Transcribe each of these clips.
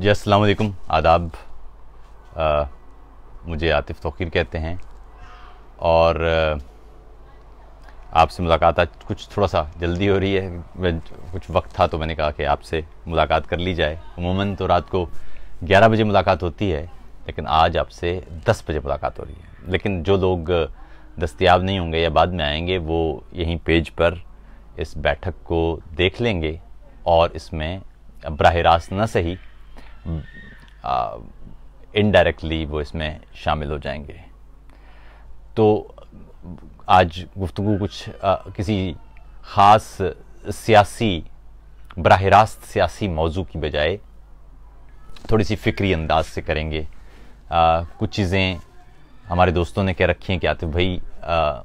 जी असलकुम आदाब आ, मुझे आतिफ़ तोकीर कहते हैं और आपसे मुलाकात आज कुछ थोड़ा सा जल्दी हो रही है मैं कुछ वक्त था तो मैंने कहा कि आपसे मुलाकात कर ली जाए उमूमन तो रात को 11 बजे मुलाकात होती है लेकिन आज आपसे 10 बजे मुलाकात हो रही है लेकिन जो लोग दस्तियाब नहीं होंगे या बाद में आएंगे वो यहीं पेज पर इस बैठक को देख लेंगे और इसमें बरह रास्त न सही इनडायरेक्टली वो इसमें शामिल हो जाएंगे तो आज गुफ्तु कुछ आ, किसी ख़ास सियासी बरह रास्त सियासी मौजू की बजाय थोड़ी सी फ़िक्री अंदाज से करेंगे आ, कुछ चीज़ें हमारे दोस्तों ने कह रखी हैं कि आते भाई आ,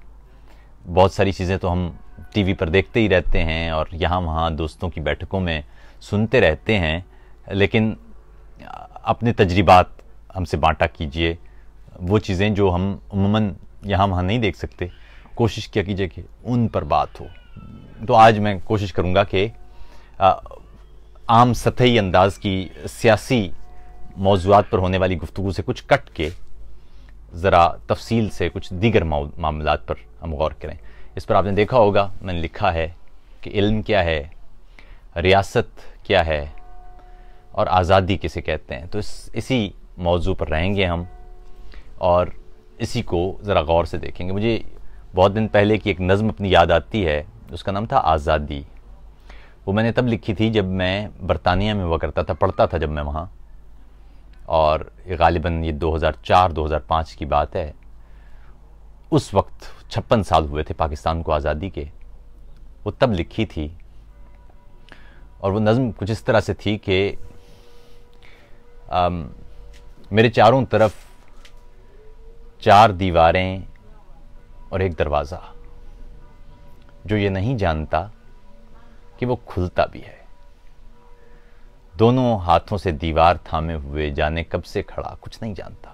बहुत सारी चीज़ें तो हम टीवी पर देखते ही रहते हैं और यहाँ वहाँ दोस्तों की बैठकों में सुनते रहते हैं लेकिन अपने तजर्बात हमसे बांटा कीजिए वो चीज़ें जो हम उमूमा यहाँ वहाँ नहीं देख सकते कोशिश किया कीजिए कि उन पर बात हो तो आज मैं कोशिश करूँगा कि आम सतही अंदाज की सियासी मौजूद पर होने वाली गुफ्तु से कुछ कट के ज़रा तफसील से कुछ दीगर मामला पर हम गौर करें इस पर आपने देखा होगा मैंने लिखा है कि इल्म क्या है रियासत क्या है और आज़ादी किसे कहते हैं तो इस इसी मौजू पर रहेंगे हम और इसी को ज़रा गौर से देखेंगे मुझे बहुत दिन पहले की एक नज़म अपनी याद आती है उसका नाम था आज़ादी वो मैंने तब लिखी थी जब मैं बरतानिया में हुआ करता था पढ़ता था जब मैं वहाँ और गालिबा ये 2004-2005 की बात है उस वक्त छप्पन साल हुए थे पाकिस्तान को आज़ादी के वो तब लिखी थी और वो नज़म कुछ इस तरह से थी कि um, मेरे चारों तरफ चार दीवारें और एक दरवाज़ा जो ये नहीं जानता कि वो खुलता भी है दोनों हाथों से दीवार थामे हुए जाने कब से खड़ा कुछ नहीं जानता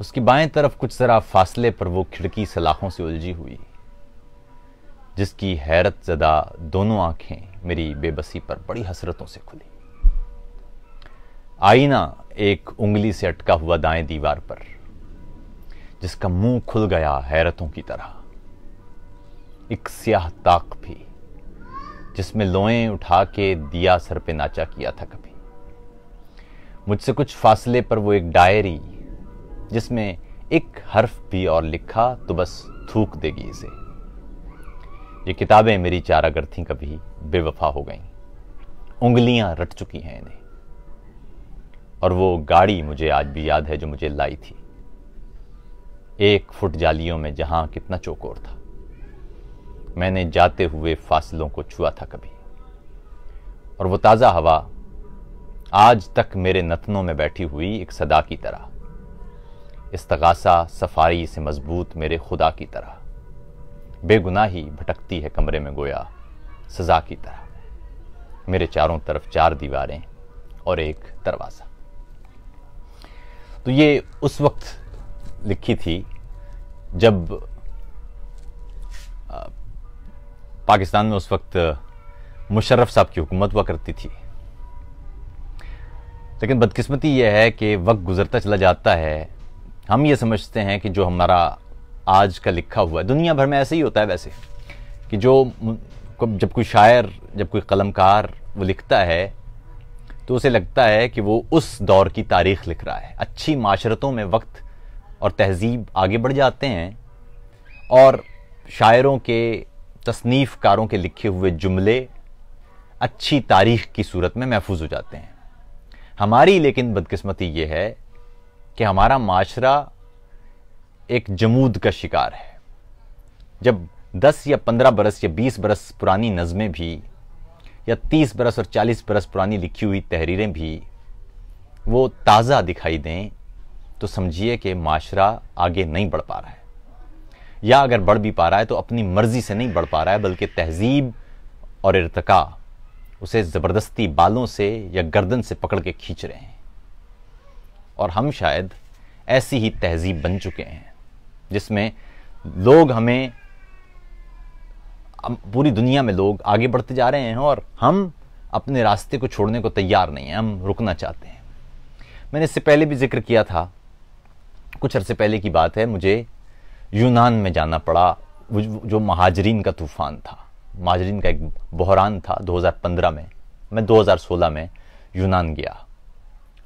उसकी बाएं तरफ कुछ ज़रा फासले पर वो खिड़की सलाखों से उलझी हुई जिसकी हैरत ज़दा दोनों आंखें मेरी बेबसी पर बड़ी हसरतों से खुली आईना एक उंगली से अटका हुआ दाएं दीवार पर जिसका मुंह खुल गया हैरतों की तरह एक स्याह ताक भी जिसमें लोएं उठा के दिया सर पे नाचा किया था कभी मुझसे कुछ फासले पर वो एक डायरी जिसमें एक हर्फ भी और लिखा तो बस थूक देगी इसे ये किताबें मेरी चारागर थी कभी बेवफा हो गईं उंगलियां रट चुकी हैं इन्हें और वो गाड़ी मुझे आज भी याद है जो मुझे लाई थी एक फुट जालियों में जहां कितना चौकोर था मैंने जाते हुए फासलों को छुआ था कभी और वो ताज़ा हवा आज तक मेरे नथनों में बैठी हुई एक सदा की तरह इस तगासा सफारी से मजबूत मेरे खुदा की तरह बेगुनाही भटकती है कमरे में गोया सजा की तरह मेरे चारों तरफ चार दीवारें और एक दरवाज़ा तो ये उस वक्त लिखी थी जब पाकिस्तान में उस वक्त मुशर्रफ साहब की हुकूमत हुआ करती थी लेकिन बदकिस्मती यह है कि वक्त गुजरता चला जाता है हम ये समझते हैं कि जो हमारा आज का लिखा हुआ है दुनिया भर में ऐसे ही होता है वैसे कि जो जब कोई शायर जब कोई कलमकार वो लिखता है तो उसे लगता है कि वो उस दौर की तारीख लिख रहा है अच्छी माशरतों में वक्त और तहजीब आगे बढ़ जाते हैं और शायरों के तसनीफ़ कारों के लिखे हुए जुमले अच्छी तारीख की सूरत में महफूज हो जाते हैं हमारी लेकिन बदकिस्मती ये है कि हमारा माशरा एक जमूद का शिकार है जब 10 या 15 बरस या 20 बरस पुरानी नज़में भी या तीस बरस और चालीस बरस पुरानी लिखी हुई तहरीरें भी वो ताज़ा दिखाई दें तो समझिए कि माशरा आगे नहीं बढ़ पा रहा है या अगर बढ़ भी पा रहा है तो अपनी मर्जी से नहीं बढ़ पा रहा है बल्कि तहजीब और इरतका उसे ज़बरदस्ती बालों से या गर्दन से पकड़ के खींच रहे हैं और हम शायद ऐसी ही तहजीब बन चुके हैं जिसमें लोग हमें अब पूरी दुनिया में लोग आगे बढ़ते जा रहे हैं और हम अपने रास्ते को छोड़ने को तैयार नहीं हैं हम रुकना चाहते हैं मैंने इससे पहले भी जिक्र किया था कुछ अरसे पहले की बात है मुझे यूनान में जाना पड़ा जो महाजरीन का तूफ़ान था महाजरीन का एक बहरान था 2015 में मैं 2016 में यूनान गया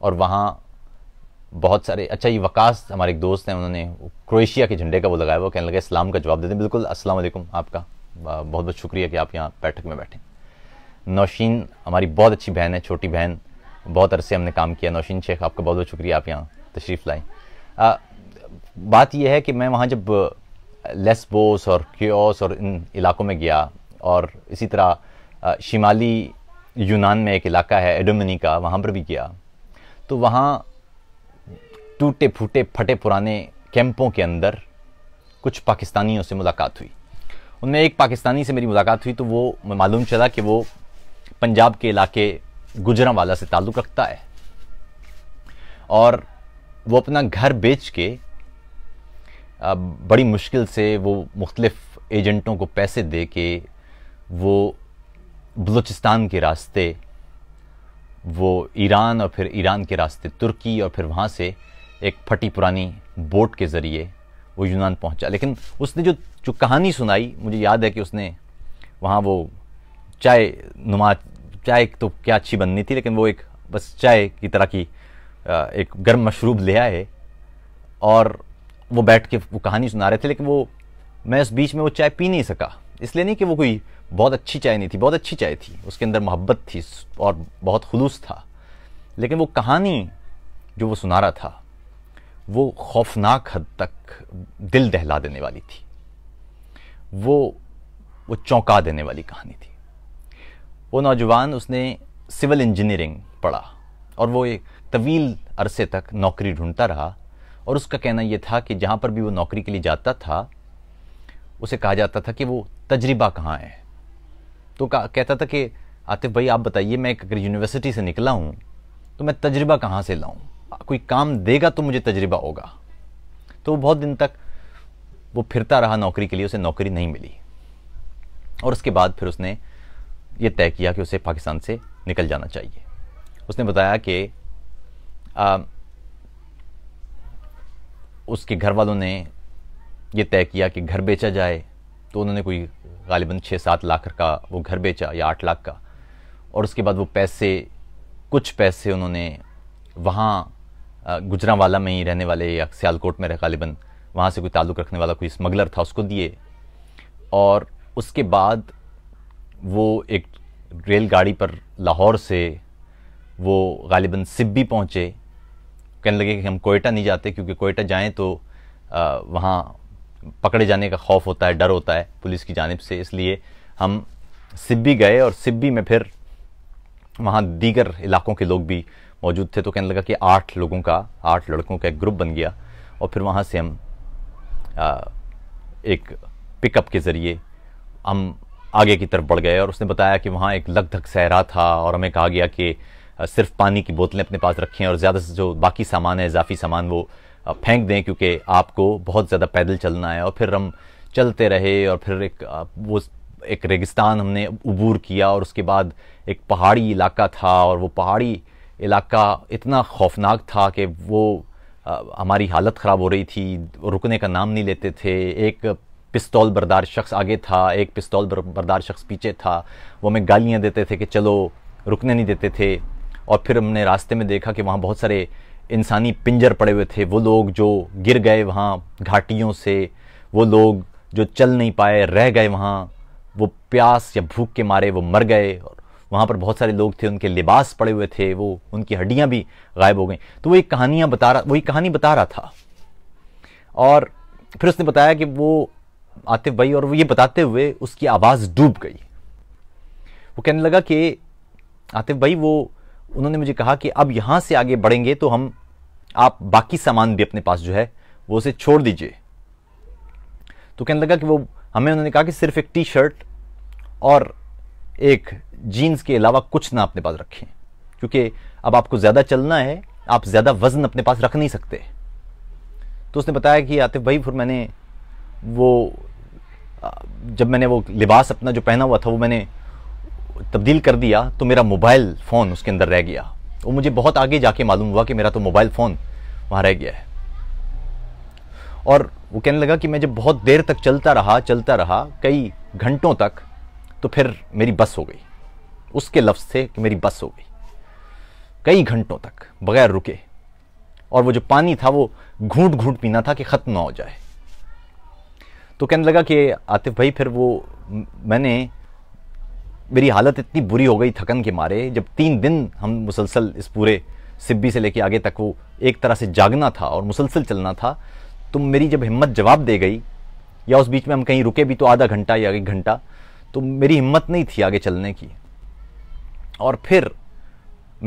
और वहाँ बहुत सारे अच्छा ये वकास हमारे एक दोस्त हैं उन्होंने क्रोएशिया के झंडे का वो लगाया वो कहने लगा इस्लाम का जवाब देते बिल्कुल असलम आपका बहुत बहुत शुक्रिया कि आप यहाँ बैठक में बैठे नौशीन हमारी बहुत अच्छी बहन है छोटी बहन बहुत अरसे हमने काम किया नौशीन शेख आपका बहुत बहुत शुक्रिया आप यहाँ तशरीफ़ लाएँ बात यह है कि मैं वहाँ जब लेसबोस और क्योस और इन इलाकों में गया और इसी तरह शिमाली यूनान में एक इलाका है एडोमनी का वहाँ पर भी गया तो वहाँ टूटे फूटे फटे पुराने कैंपों के अंदर कुछ पाकिस्तानियों से मुलाकात हुई उनमें एक पाकिस्तानी से मेरी मुलाकात हुई तो वो मालूम चला कि वो पंजाब के इलाके गुजरा वाला से ताल्लुक़ रखता है और वो अपना घर बेच के बड़ी मुश्किल से वो मुख्तलफ़ एजेंटों को पैसे दे के वो बलूचिस्तान के रास्ते वो ईरान और फिर ईरान के रास्ते तुर्की और फिर वहाँ से एक फटी पुरानी बोट के ज़रिए वो यूनान पहुंचा लेकिन उसने जो जो कहानी सुनाई मुझे याद है कि उसने वहाँ वो चाय नुमा चाय तो क्या अच्छी बननी थी लेकिन वो एक बस चाय की तरह की एक गर्म मशरूब ले आए और वो बैठ के वो कहानी सुना रहे थे लेकिन वो मैं उस बीच में वो चाय पी नहीं सका इसलिए नहीं कि वो कोई बहुत अच्छी चाय नहीं थी बहुत अच्छी चाय थी उसके अंदर मोहब्बत थी और बहुत खुलूस था लेकिन वो कहानी जो वो सुना रहा था वो खौफनाक हद तक दिल दहला देने वाली थी वो वो चौंका देने वाली कहानी थी वो नौजवान उसने सिविल इंजीनियरिंग पढ़ा और वो एक तवील अरसे तक नौकरी ढूंढता रहा और उसका कहना यह था कि जहाँ पर भी वो नौकरी के लिए जाता था उसे कहा जाता था कि वो तजर्बा कहाँ है तो कहता था कि आतिफ भाई आप बताइए मैं एक अगर यूनिवर्सिटी से निकला हूँ तो मैं तजर्बा कहाँ से लाऊँ कोई काम देगा तो मुझे तजर्बा होगा तो बहुत दिन तक वो फिरता रहा नौकरी के लिए उसे नौकरी नहीं मिली और उसके बाद फिर उसने ये तय किया कि उसे पाकिस्तान से निकल जाना चाहिए उसने बताया कि आ, उसके घर वालों ने यह तय किया कि घर बेचा जाए तो उन्होंने कोई गालिबा छः सात लाख का वो घर बेचा या आठ लाख का और उसके बाद वो पैसे कुछ पैसे उन्होंने वहाँ गुजरावाला में ही रहने वाले या सियालकोट में रहे गालिबन वहाँ से कोई ताल्लुक़ रखने वाला कोई स्मगलर था उसको दिए और उसके बाद वो एक रेलगाड़ी पर लाहौर से वो गालिबन सिब्बी पहुँचे कहने लगे कि हम कोयटा नहीं जाते क्योंकि कोयटा जाएँ तो वहाँ पकड़े जाने का खौफ होता है डर होता है पुलिस की जानब से इसलिए हम सिब्बी गए और सिब्बी में फिर वहाँ दीगर इलाकों के लोग भी मौजूद थे तो कहने लगा कि आठ लोगों का आठ लड़कों का एक ग्रुप बन गया और फिर वहाँ से हम आ, एक पिकअप के ज़रिए हम आगे की तरफ बढ़ गए और उसने बताया कि वहाँ एक लगधक सहरा था और हमें कहा गया कि सिर्फ पानी की बोतलें अपने पास रखें और ज़्यादा से जो बाकी सामान है इजाफी सामान वो फेंक दें क्योंकि आपको बहुत ज़्यादा पैदल चलना है और फिर हम चलते रहे और फिर एक वो एक रेगिस्तान हमने अबूर किया और उसके बाद एक पहाड़ी इलाका था और वो पहाड़ी इलाका इतना खौफनाक था कि वो आ, हमारी हालत ख़राब हो रही थी रुकने का नाम नहीं लेते थे एक पिस्तौल बरदार शख्स आगे था एक पिस्तौल बरदार शख्स पीछे था वो हमें गालियाँ देते थे कि चलो रुकने नहीं देते थे और फिर हमने रास्ते में देखा कि वहाँ बहुत सारे इंसानी पिंजर पड़े हुए थे वो लोग जो गिर गए वहाँ घाटियों से वो लोग जो चल नहीं पाए रह गए वहाँ वो प्यास या भूख के मारे वो मर गए और वहाँ पर बहुत सारे लोग थे उनके लिबास पड़े हुए थे वो उनकी हड्डियाँ भी गायब हो गई तो वो एक कहानियाँ बता रहा वही कहानी बता रहा था और फिर उसने बताया कि वो आतिफ भाई और वो ये बताते हुए उसकी आवाज़ डूब गई वो कहने लगा कि आतिफ भाई वो उन्होंने मुझे कहा कि अब यहाँ से आगे बढ़ेंगे तो हम आप बाकी सामान भी अपने पास जो है वो उसे छोड़ दीजिए तो कहने लगा कि वो हमें उन्होंने कहा कि सिर्फ एक टी शर्ट और एक जीन्स के अलावा कुछ ना अपने पास रखें क्योंकि अब आपको ज़्यादा चलना है आप ज़्यादा वज़न अपने पास रख नहीं सकते तो उसने बताया कि आतिफ भाई फिर मैंने वो जब मैंने वो लिबास अपना जो पहना हुआ था वो मैंने तब्दील कर दिया तो मेरा मोबाइल फ़ोन उसके अंदर रह गया और मुझे बहुत आगे जाके मालूम हुआ कि मेरा तो मोबाइल फ़ोन वहाँ रह गया है और वो कहने लगा कि मैं जब बहुत देर तक चलता रहा चलता रहा कई घंटों तक तो फिर मेरी बस हो गई उसके लफ्ज़ थे कि मेरी बस हो गई कई घंटों तक बगैर रुके और वो जो पानी था वो घूट घूट पीना था कि ख़त्म ना हो जाए तो कहने लगा कि आतिफ भाई फिर वो मैंने मेरी हालत इतनी बुरी हो गई थकन के मारे जब तीन दिन हम मुसलसल इस पूरे सिब्बी से लेके आगे तक वो एक तरह से जागना था और मुसलसल चलना था तो मेरी जब हिम्मत जवाब दे गई या उस बीच में हम कहीं रुके भी तो आधा घंटा या एक घंटा तो मेरी हिम्मत नहीं थी आगे चलने की और फिर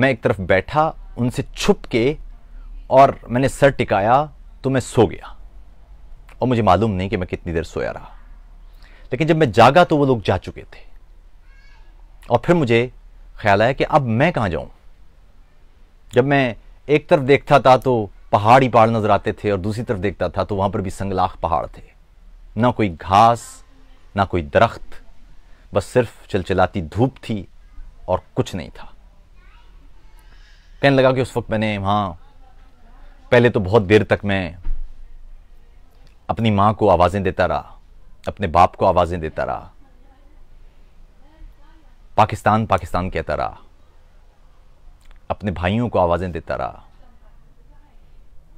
मैं एक तरफ बैठा उनसे छुप के और मैंने सर टिकाया तो मैं सो गया और मुझे मालूम नहीं कि मैं कितनी देर सोया रहा लेकिन जब मैं जागा तो वो लोग जा चुके थे और फिर मुझे ख्याल आया कि अब मैं कहाँ जाऊँ जब मैं एक तरफ देखता था तो पहाड़ ही पहाड़ नजर आते थे और दूसरी तरफ देखता था तो वहाँ पर भी संगलाख पहाड़ थे ना कोई घास ना कोई दरख्त बस सिर्फ चलचलाती धूप थी और कुछ नहीं था कहने लगा कि उस वक्त मैंने वहां पहले तो बहुत देर तक मैं अपनी माँ को आवाज़ें देता रहा अपने बाप को आवाज़ें देता रहा पाकिस्तान पाकिस्तान कहता रहा अपने भाइयों को आवाज़ें देता रहा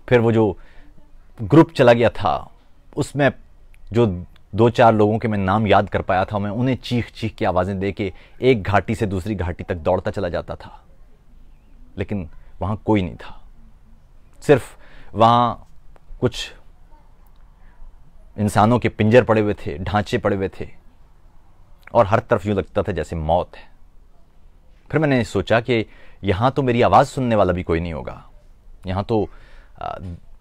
फिर वो जो ग्रुप चला गया था उसमें जो दो चार लोगों के मैं नाम याद कर पाया था मैं उन्हें चीख चीख की आवाज़ें दे के एक घाटी से दूसरी घाटी तक दौड़ता चला जाता था लेकिन वहाँ कोई नहीं था सिर्फ वहाँ कुछ इंसानों के पिंजर पड़े हुए थे ढांचे पड़े हुए थे और हर तरफ यूँ लगता था जैसे मौत है फिर मैंने सोचा कि यहाँ तो मेरी आवाज़ सुनने वाला भी कोई नहीं होगा यहाँ तो आ,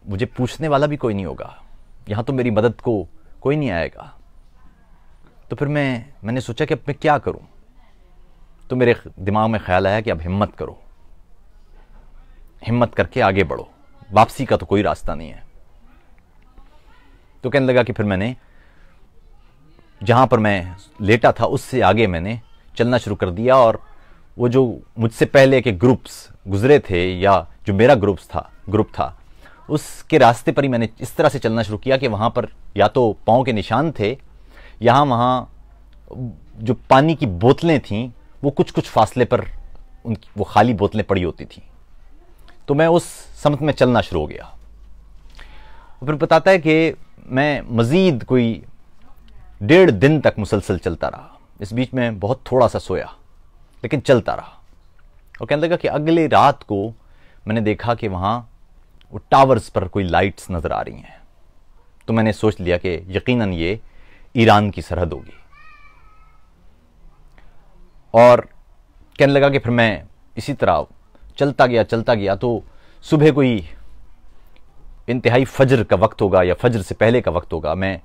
मुझे पूछने वाला भी कोई नहीं होगा यहाँ तो मेरी मदद को कोई नहीं आएगा तो फिर मैं मैंने सोचा कि अब मैं क्या करूं तो मेरे दिमाग में ख्याल आया कि अब हिम्मत करो हिम्मत करके आगे बढ़ो वापसी का तो कोई रास्ता नहीं है तो कहने लगा कि फिर मैंने जहां पर मैं लेटा था उससे आगे मैंने चलना शुरू कर दिया और वो जो मुझसे पहले के ग्रुप्स गुजरे थे या जो मेरा ग्रुप्स था ग्रुप था उसके रास्ते पर ही मैंने इस तरह से चलना शुरू किया कि वहाँ पर या तो पाँव के निशान थे यहाँ वहाँ जो पानी की बोतलें थीं वो कुछ कुछ फासले पर उनकी वो खाली बोतलें पड़ी होती थीं तो मैं उस समत में चलना शुरू हो गया और फिर बताता है कि मैं मज़ीद कोई डेढ़ दिन तक मुसलसल चलता रहा इस बीच में बहुत थोड़ा सा सोया लेकिन चलता रहा और कहने लगा कि अगले रात को मैंने देखा कि वहाँ वो टावर्स पर कोई लाइट्स नज़र आ रही हैं तो मैंने सोच लिया कि यकीनन ये ईरान की सरहद होगी और कहने लगा कि फिर मैं इसी तरह चलता गया चलता गया तो सुबह कोई इंतहाई फजर का वक्त होगा या फजर से पहले का वक्त होगा मैं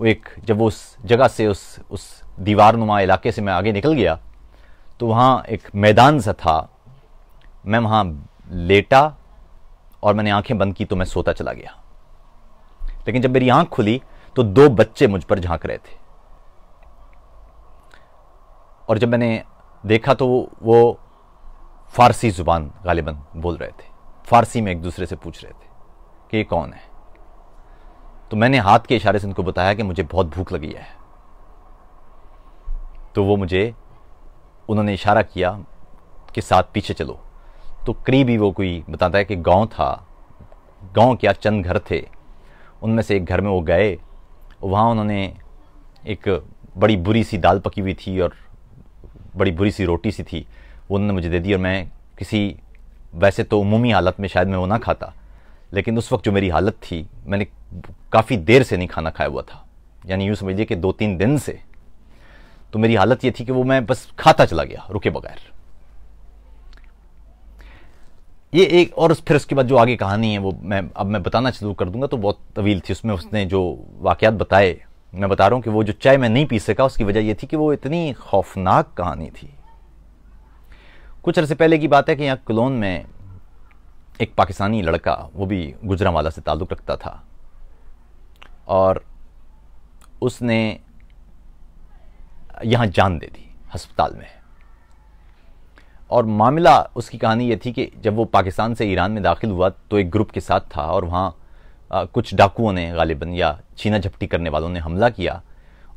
वो एक जब वो उस जगह से उस उस दीवार नुमा इलाके से मैं आगे निकल गया तो वहाँ एक मैदान सा था मैं वहाँ लेटा और मैंने आंखें बंद की तो मैं सोता चला गया लेकिन जब मेरी आंख खुली तो दो बच्चे मुझ पर झांक रहे थे और जब मैंने देखा तो वो फारसी ज़ुबान गालिबन बोल रहे थे फारसी में एक दूसरे से पूछ रहे थे कि ये कौन है तो मैंने हाथ के इशारे से उनको बताया कि मुझे बहुत भूख लगी है तो वो मुझे उन्होंने इशारा किया कि साथ पीछे चलो तो करीब ही वो कोई बताता है कि गांव था गांव क्या चंद घर थे उनमें से एक घर में वो गए वहाँ उन्होंने एक बड़ी बुरी सी दाल पकी हुई थी और बड़ी बुरी सी रोटी सी थी वो उन्होंने मुझे दे दी और मैं किसी वैसे तो उमूमी हालत में शायद मैं वो ना खाता लेकिन उस वक्त जो मेरी हालत थी मैंने काफ़ी देर से नहीं खाना खाया हुआ था यानी यूँ समझिए कि दो तीन दिन से तो मेरी हालत ये थी कि वो मैं बस खाता चला गया रुके बगैर ये एक और फिर उसके बाद जो आगे कहानी है वो मैं अब मैं बताना शुरू कर दूंगा तो बहुत तवील थी उसमें उसने जो वाक़ात बताए मैं बता रहा हूँ कि वो जो चाय मैं नहीं पी सका उसकी वजह ये थी कि वो इतनी खौफनाक कहानी थी कुछ अरसे पहले की बात है कि यहाँ क्लोन में एक पाकिस्तानी लड़का वो भी गुजरावाला से ताल्लुक़ रखता था और उसने यहाँ जान दे दी हस्पताल में और मामला उसकी कहानी ये थी कि जब वो पाकिस्तान से ईरान में दाखिल हुआ तो एक ग्रुप के साथ था और वहाँ कुछ डाकुओं ने गालिबन या छीना झपटी करने वालों ने हमला किया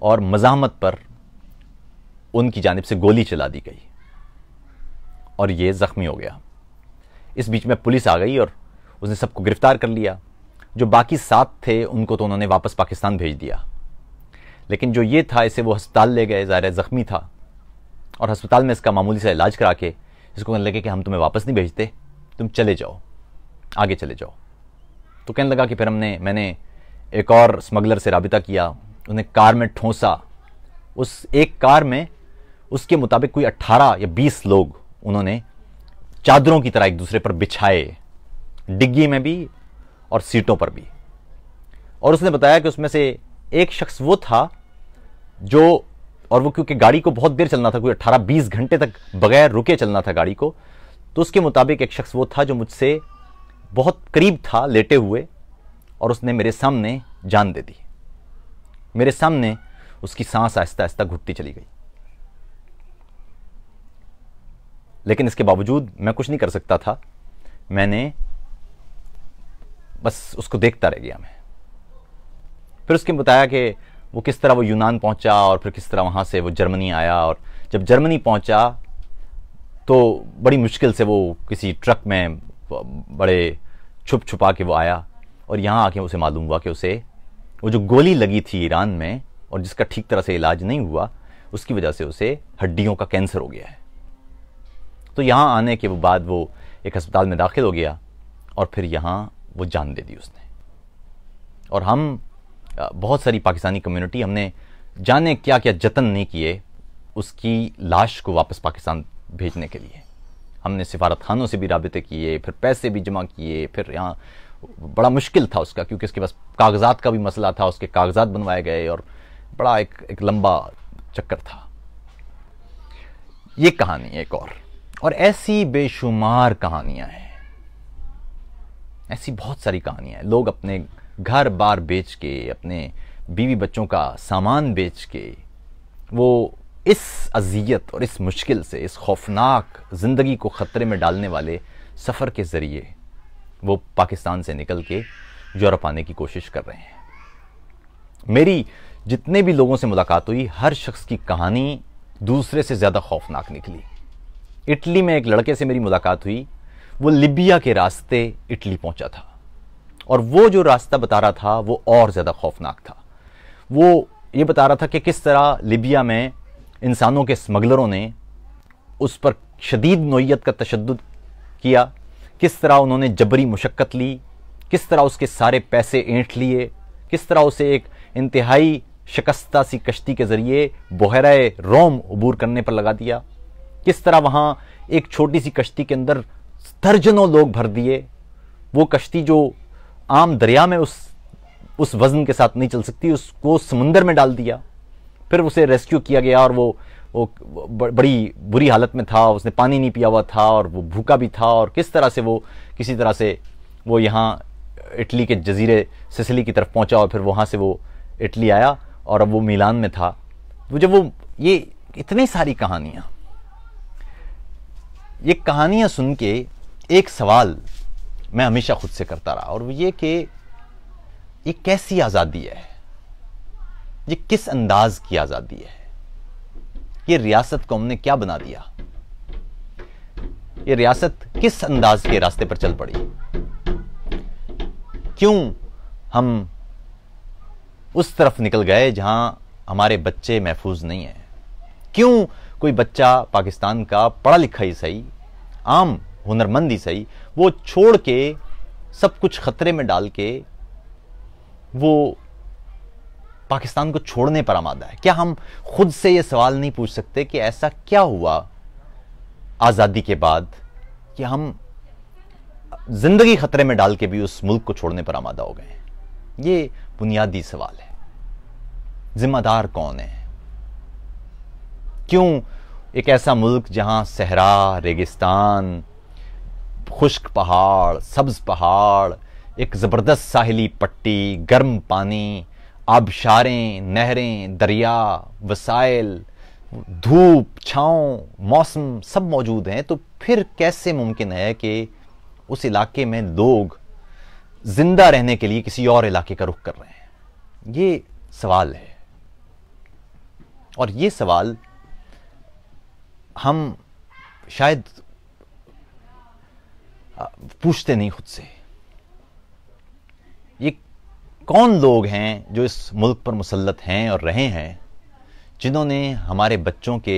और मजामत पर उनकी जानब से गोली चला दी गई और ये ज़ख्मी हो गया इस बीच में पुलिस आ गई और उसने सबको गिरफ्तार कर लिया जो बाकी सात थे उनको तो उन्होंने वापस पाकिस्तान भेज दिया लेकिन जो ये था इसे वो अस्पताल ले गए ज़ाहिर ज़ख्मी था और अस्पताल में इसका मामूली सा इलाज करा के इसको कहने लगे कि हम तुम्हें वापस नहीं भेजते तुम चले जाओ आगे चले जाओ तो कहने लगा कि फिर हमने मैंने एक और स्मगलर से रबता किया उन्हें कार में ठोंसा उस एक कार में उसके मुताबिक कोई अट्ठारह या बीस लोग उन्होंने चादरों की तरह एक दूसरे पर बिछाए डिग्गी में भी और सीटों पर भी और उसने बताया कि उसमें से एक शख्स वो था जो और वो क्योंकि गाड़ी को बहुत देर चलना था कोई अट्ठारह बीस घंटे तक बगैर रुके चलना था गाड़ी को तो उसके मुताबिक एक शख्स वो था जो मुझसे बहुत करीब था लेटे हुए और उसने मेरे सामने जान दे दी मेरे सामने उसकी सांस आहिस्ता आहिस्ता घुटती चली गई लेकिन इसके बावजूद मैं कुछ नहीं कर सकता था मैंने बस उसको देखता रह गया मैं फिर उसके बताया कि वो किस तरह वो यूनान पहुंचा और फिर किस तरह वहाँ से वो जर्मनी आया और जब जर्मनी पहुंचा तो बड़ी मुश्किल से वो किसी ट्रक में बड़े छुप छुपा के वो आया और यहाँ आके उसे मालूम हुआ कि उसे वो जो गोली लगी थी ईरान में और जिसका ठीक तरह से इलाज नहीं हुआ उसकी वजह से उसे हड्डियों का कैंसर हो गया है तो यहाँ आने के बाद वो एक अस्पताल में दाखिल हो गया और फिर यहाँ वो जान दे दी उसने और हम बहुत सारी पाकिस्तानी कम्युनिटी हमने जाने क्या क्या जतन नहीं किए उसकी लाश को वापस पाकिस्तान भेजने के लिए हमने सिफारत खानों से भी रबते किए फिर पैसे भी जमा किए फिर यहाँ बड़ा मुश्किल था उसका क्योंकि उसके पास कागजात का भी मसला था उसके कागजात बनवाए गए और बड़ा एक एक लंबा चक्कर था ये कहानी एक और और ऐसी बेशुमार कहानियां हैं ऐसी बहुत सारी कहानियां हैं लोग अपने घर बार बेच के अपने बीवी बच्चों का सामान बेच के वो इस अजियत और इस मुश्किल से इस खौफनाक ज़िंदगी को ख़तरे में डालने वाले सफ़र के ज़रिए वो पाकिस्तान से निकल के यूरोप आने की कोशिश कर रहे हैं मेरी जितने भी लोगों से मुलाकात हुई हर शख्स की कहानी दूसरे से ज़्यादा खौफनाक निकली इटली में एक लड़के से मेरी मुलाकात हुई वो लिबिया के रास्ते इटली पहुंचा था और वो जो रास्ता बता रहा था वो और ज़्यादा खौफनाक था वो ये बता रहा था कि किस तरह लिबिया में इंसानों के स्मगलरों ने उस पर शदीद नोयत का तशद किया किस तरह उन्होंने जबरी मुशक्क़त ली किस तरह उसके सारे पैसे ऐंठ लिए किस तरह उसे एक इंतहाई शिकस्ता सी कश्ती के ज़रिए बहरा रोम अबूर करने पर लगा दिया किस तरह वहाँ एक छोटी सी कश्ती के अंदर दर्जनों लोग भर दिए वो कश्ती जो आम दरिया में उस उस वजन के साथ नहीं चल सकती उसको समुंदर में डाल दिया फिर उसे रेस्क्यू किया गया और वो वो बड़ी बुरी हालत में था उसने पानी नहीं पिया हुआ था और वो भूखा भी था और किस तरह से वो किसी तरह से वो यहाँ इटली के जजीरे सिसली की तरफ पहुँचा और फिर वहाँ से वो इटली आया और अब वो मिलान में था तो जब वो ये इतनी सारी कहानियाँ ये कहानियाँ सुन के एक सवाल मैं हमेशा खुद से करता रहा और ये कि ये कैसी आज़ादी है ये किस अंदाज की आज़ादी है ये रियासत को हमने क्या बना दिया ये रियासत किस अंदाज के रास्ते पर चल पड़ी क्यों हम उस तरफ निकल गए जहां हमारे बच्चे महफूज नहीं हैं क्यों कोई बच्चा पाकिस्तान का पढ़ा लिखा ही सही आम ही सही वो छोड़ के सब कुछ खतरे में डाल के वो पाकिस्तान को छोड़ने पर आमादा है क्या हम खुद से ये सवाल नहीं पूछ सकते कि ऐसा क्या हुआ आज़ादी के बाद कि हम ज़िंदगी ख़तरे में डाल के भी उस मुल्क को छोड़ने पर आमादा हो गए हैं ये बुनियादी सवाल है जिम्मेदार कौन है क्यों एक ऐसा मुल्क जहां सहरा रेगिस्तान खुश्क पहाड़ सब्ज़ पहाड़ एक ज़बरदस्त साहिली पट्टी गर्म पानी आबशारें नहरें दरिया वसाइल धूप छाँव मौसम सब मौजूद हैं तो फिर कैसे मुमकिन है कि उस इलाके में लोग ज़िंदा रहने के लिए किसी और इलाके का रुख कर रहे हैं ये सवाल है और ये सवाल हम शायद पूछते नहीं खुद से ये कौन लोग हैं जो इस मुल्क पर मुसलत हैं और रहे हैं जिन्होंने हमारे बच्चों के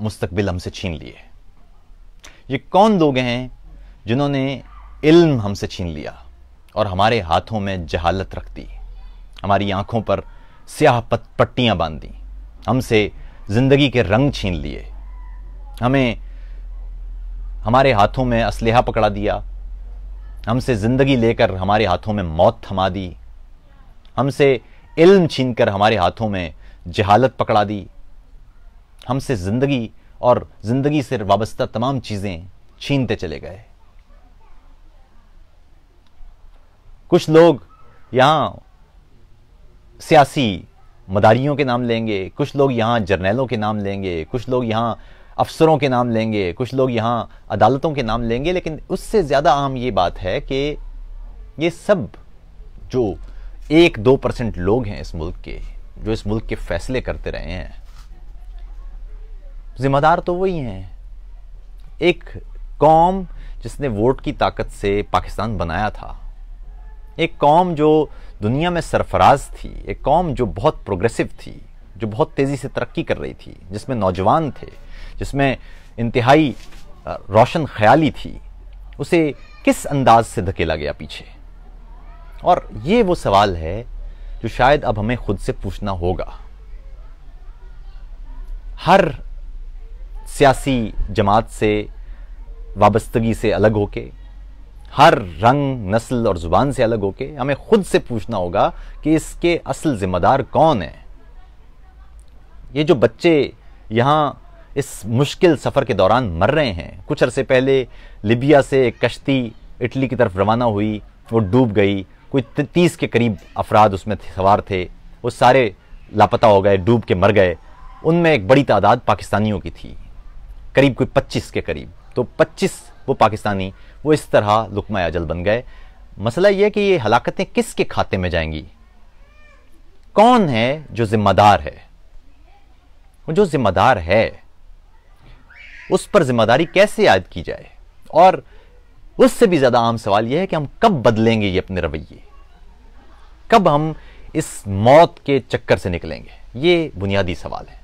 मुस्तबिल हमसे छीन लिए ये कौन लोग हैं जिन्होंने इल्म हमसे छीन लिया और हमारे हाथों में जहालत रख दी हमारी आंखों पर स्याह पट्टियां बांध दी हमसे ज़िंदगी के रंग छीन लिए हमें हमारे हाथों में असलहा पकड़ा दिया हमसे ज़िंदगी लेकर हमारे हाथों में मौत थमा दी हमसे इल्म छीन कर हमारे हाथों में जहालत पकड़ा दी हमसे ज़िंदगी और ज़िंदगी से वाबस्ता तमाम चीज़ें छीनते चले गए कुछ लोग यहाँ सियासी मदारियों के नाम लेंगे कुछ लोग यहाँ जर्नैलों के नाम लेंगे कुछ लोग यहाँ अफसरों के नाम लेंगे कुछ लोग यहाँ अदालतों के नाम लेंगे लेकिन उससे ज़्यादा आम ये बात है कि ये सब जो एक दो परसेंट लोग हैं इस मुल्क के जो इस मुल्क के फैसले करते रहे हैं जिम्मेदार तो वही हैं एक कौम जिसने वोट की ताकत से पाकिस्तान बनाया था एक कौम जो दुनिया में सरफराज थी एक कौम जो बहुत प्रोग्रेसिव थी जो बहुत तेज़ी से तरक्की कर रही थी जिसमें नौजवान थे जिसमें इंतहाई रोशन ख्याली थी उसे किस अंदाज से धकेला गया पीछे और ये वो सवाल है जो शायद अब हमें खुद से पूछना होगा हर सियासी जमात से वाबस्तगी से अलग होके हर रंग नस्ल और ज़ुबान से अलग होके हमें खुद से पूछना होगा कि इसके असल ज़िम्मेदार कौन है ये जो बच्चे यहां इस मुश्किल सफ़र के दौरान मर रहे हैं कुछ अरसे पहले लिबिया से एक कश्ती इटली की तरफ रवाना हुई वो डूब गई कोई तीस के करीब अफराद उसमें सवार थे वो सारे लापता हो गए डूब के मर गए उनमें एक बड़ी तादाद पाकिस्तानियों की थी करीब कोई पच्चीस के करीब तो पच्चीस वो पाकिस्तानी वो इस तरह लुकमा अजल बन गए मसला यह कि ये हलाकतें किसके खाते में जाएंगी कौन है जो जिम्मेदार है जो जिम्मेदार है उस पर जिम्मेदारी कैसे याद की जाए और उससे भी ज़्यादा आम सवाल यह है कि हम कब बदलेंगे ये अपने रवैये कब हम इस मौत के चक्कर से निकलेंगे ये बुनियादी सवाल है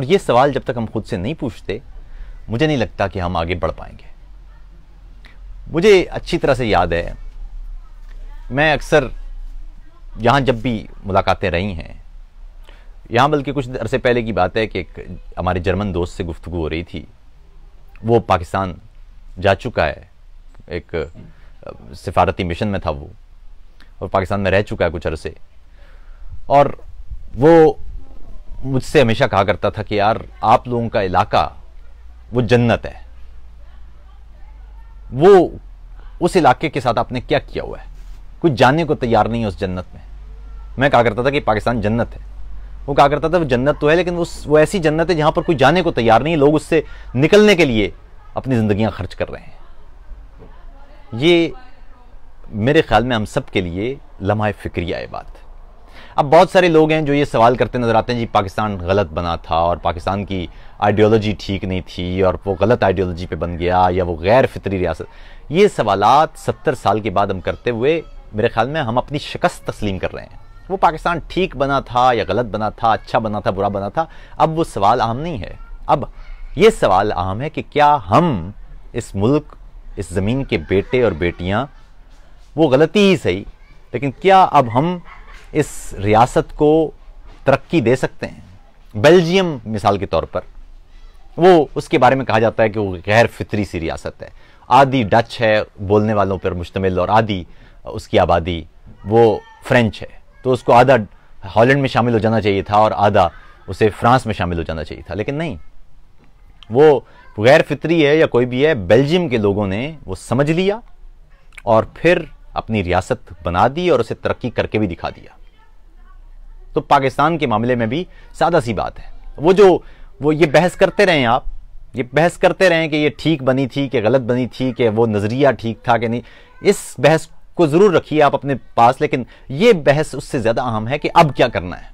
और ये सवाल जब तक हम खुद से नहीं पूछते मुझे नहीं लगता कि हम आगे बढ़ पाएंगे मुझे अच्छी तरह से याद है मैं अक्सर यहाँ जब भी मुलाकातें रही हैं यहाँ बल्कि कुछ अरसे पहले की बात है कि एक हमारे जर्मन दोस्त से गुफ्तु हो रही थी वो पाकिस्तान जा चुका है एक सिफारती मिशन में था वो और पाकिस्तान में रह चुका है कुछ अरसे और वो मुझसे हमेशा कहा करता था कि यार आप लोगों का इलाका वो जन्नत है वो उस इलाके के साथ आपने क्या किया हुआ है कुछ जानने को तैयार नहीं है उस जन्नत में मैं कहा करता था कि पाकिस्तान जन्नत है वो कहा करता था वो जन्नत तो है लेकिन वो वो ऐसी जन्नत है जहाँ पर कोई जाने को तैयार नहीं है लोग उससे निकलने के लिए अपनी ज़िंदियाँ खर्च कर रहे हैं ये मेरे ख्याल में हम सब के लिए लम्हा फ़िक्रिया है बात अब बहुत सारे लोग हैं जो ये सवाल करते नज़र आते हैं जी पाकिस्तान गलत बना था और पाकिस्तान की आइडियोलॉजी ठीक नहीं थी और वो गलत आइडियोलॉजी पे बन गया या वो गैर फितरी रियासत ये सवालत सत्तर साल के बाद हम करते हुए मेरे ख्याल में हम अपनी शिकस्त तस्लीम कर रहे हैं वो पाकिस्तान ठीक बना था या गलत बना था अच्छा बना था बुरा बना था अब वो सवाल आम नहीं है अब ये सवाल आम है कि क्या हम इस मुल्क इस ज़मीन के बेटे और बेटियां वो गलती ही सही लेकिन क्या अब हम इस रियासत को तरक्की दे सकते हैं बेल्जियम मिसाल के तौर पर वो उसके बारे में कहा जाता है कि वो गैर फितरी सी रियासत है आधी डच है बोलने वालों पर मुश्तमिल और आदि उसकी आबादी वो फ्रेंच है तो उसको आधा हॉलैंड में शामिल हो जाना चाहिए था और आधा उसे फ्रांस में शामिल हो जाना चाहिए था लेकिन नहीं वो गैर फितरी है या कोई भी है बेल्जियम के लोगों ने वो समझ लिया और फिर अपनी रियासत बना दी और उसे तरक्की करके भी दिखा दिया तो पाकिस्तान के मामले में भी सादा सी बात है वो जो वो ये बहस करते रहे आप ये बहस करते रहे कि ये ठीक बनी थी कि गलत बनी थी कि वो नज़रिया ठीक था कि नहीं इस बहस को जरूर रखिए आप अपने पास लेकिन यह बहस उससे ज्यादा अहम है कि अब क्या करना है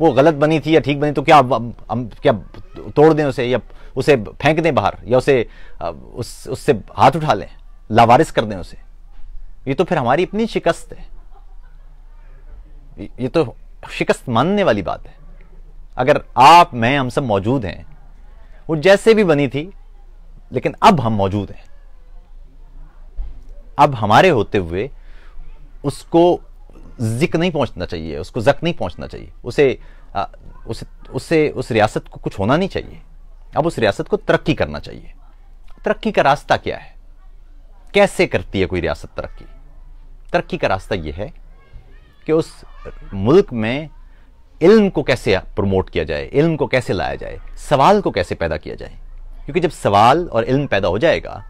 वो गलत बनी थी या ठीक बनी तो क्या हम क्या तोड़ दें उसे या उसे फेंक दें बाहर या उसे उस उससे हाथ उठा लें लावारिस कर दें उसे ये तो फिर हमारी अपनी शिकस्त है ये तो शिकस्त मानने वाली बात है अगर आप मैं हम सब मौजूद हैं वो जैसे भी बनी थी लेकिन अब हम मौजूद हैं अब हमारे होते हुए उसको जिक नहीं पहुंचना चाहिए उसको जक नहीं पहुंचना चाहिए उसे आ, उसे उससे उस रियासत को कुछ होना नहीं चाहिए अब उस रियासत को तरक्की करना चाहिए तरक्की का रास्ता क्या है कैसे करती है कोई रियासत तरक्की तरक्की का रास्ता यह है कि उस मुल्क में इल्म को कैसे प्रमोट किया जाए इल्म को कैसे लाया जाए सवाल को कैसे पैदा किया जाए क्योंकि जब सवाल और इल्म पैदा हो जाएगा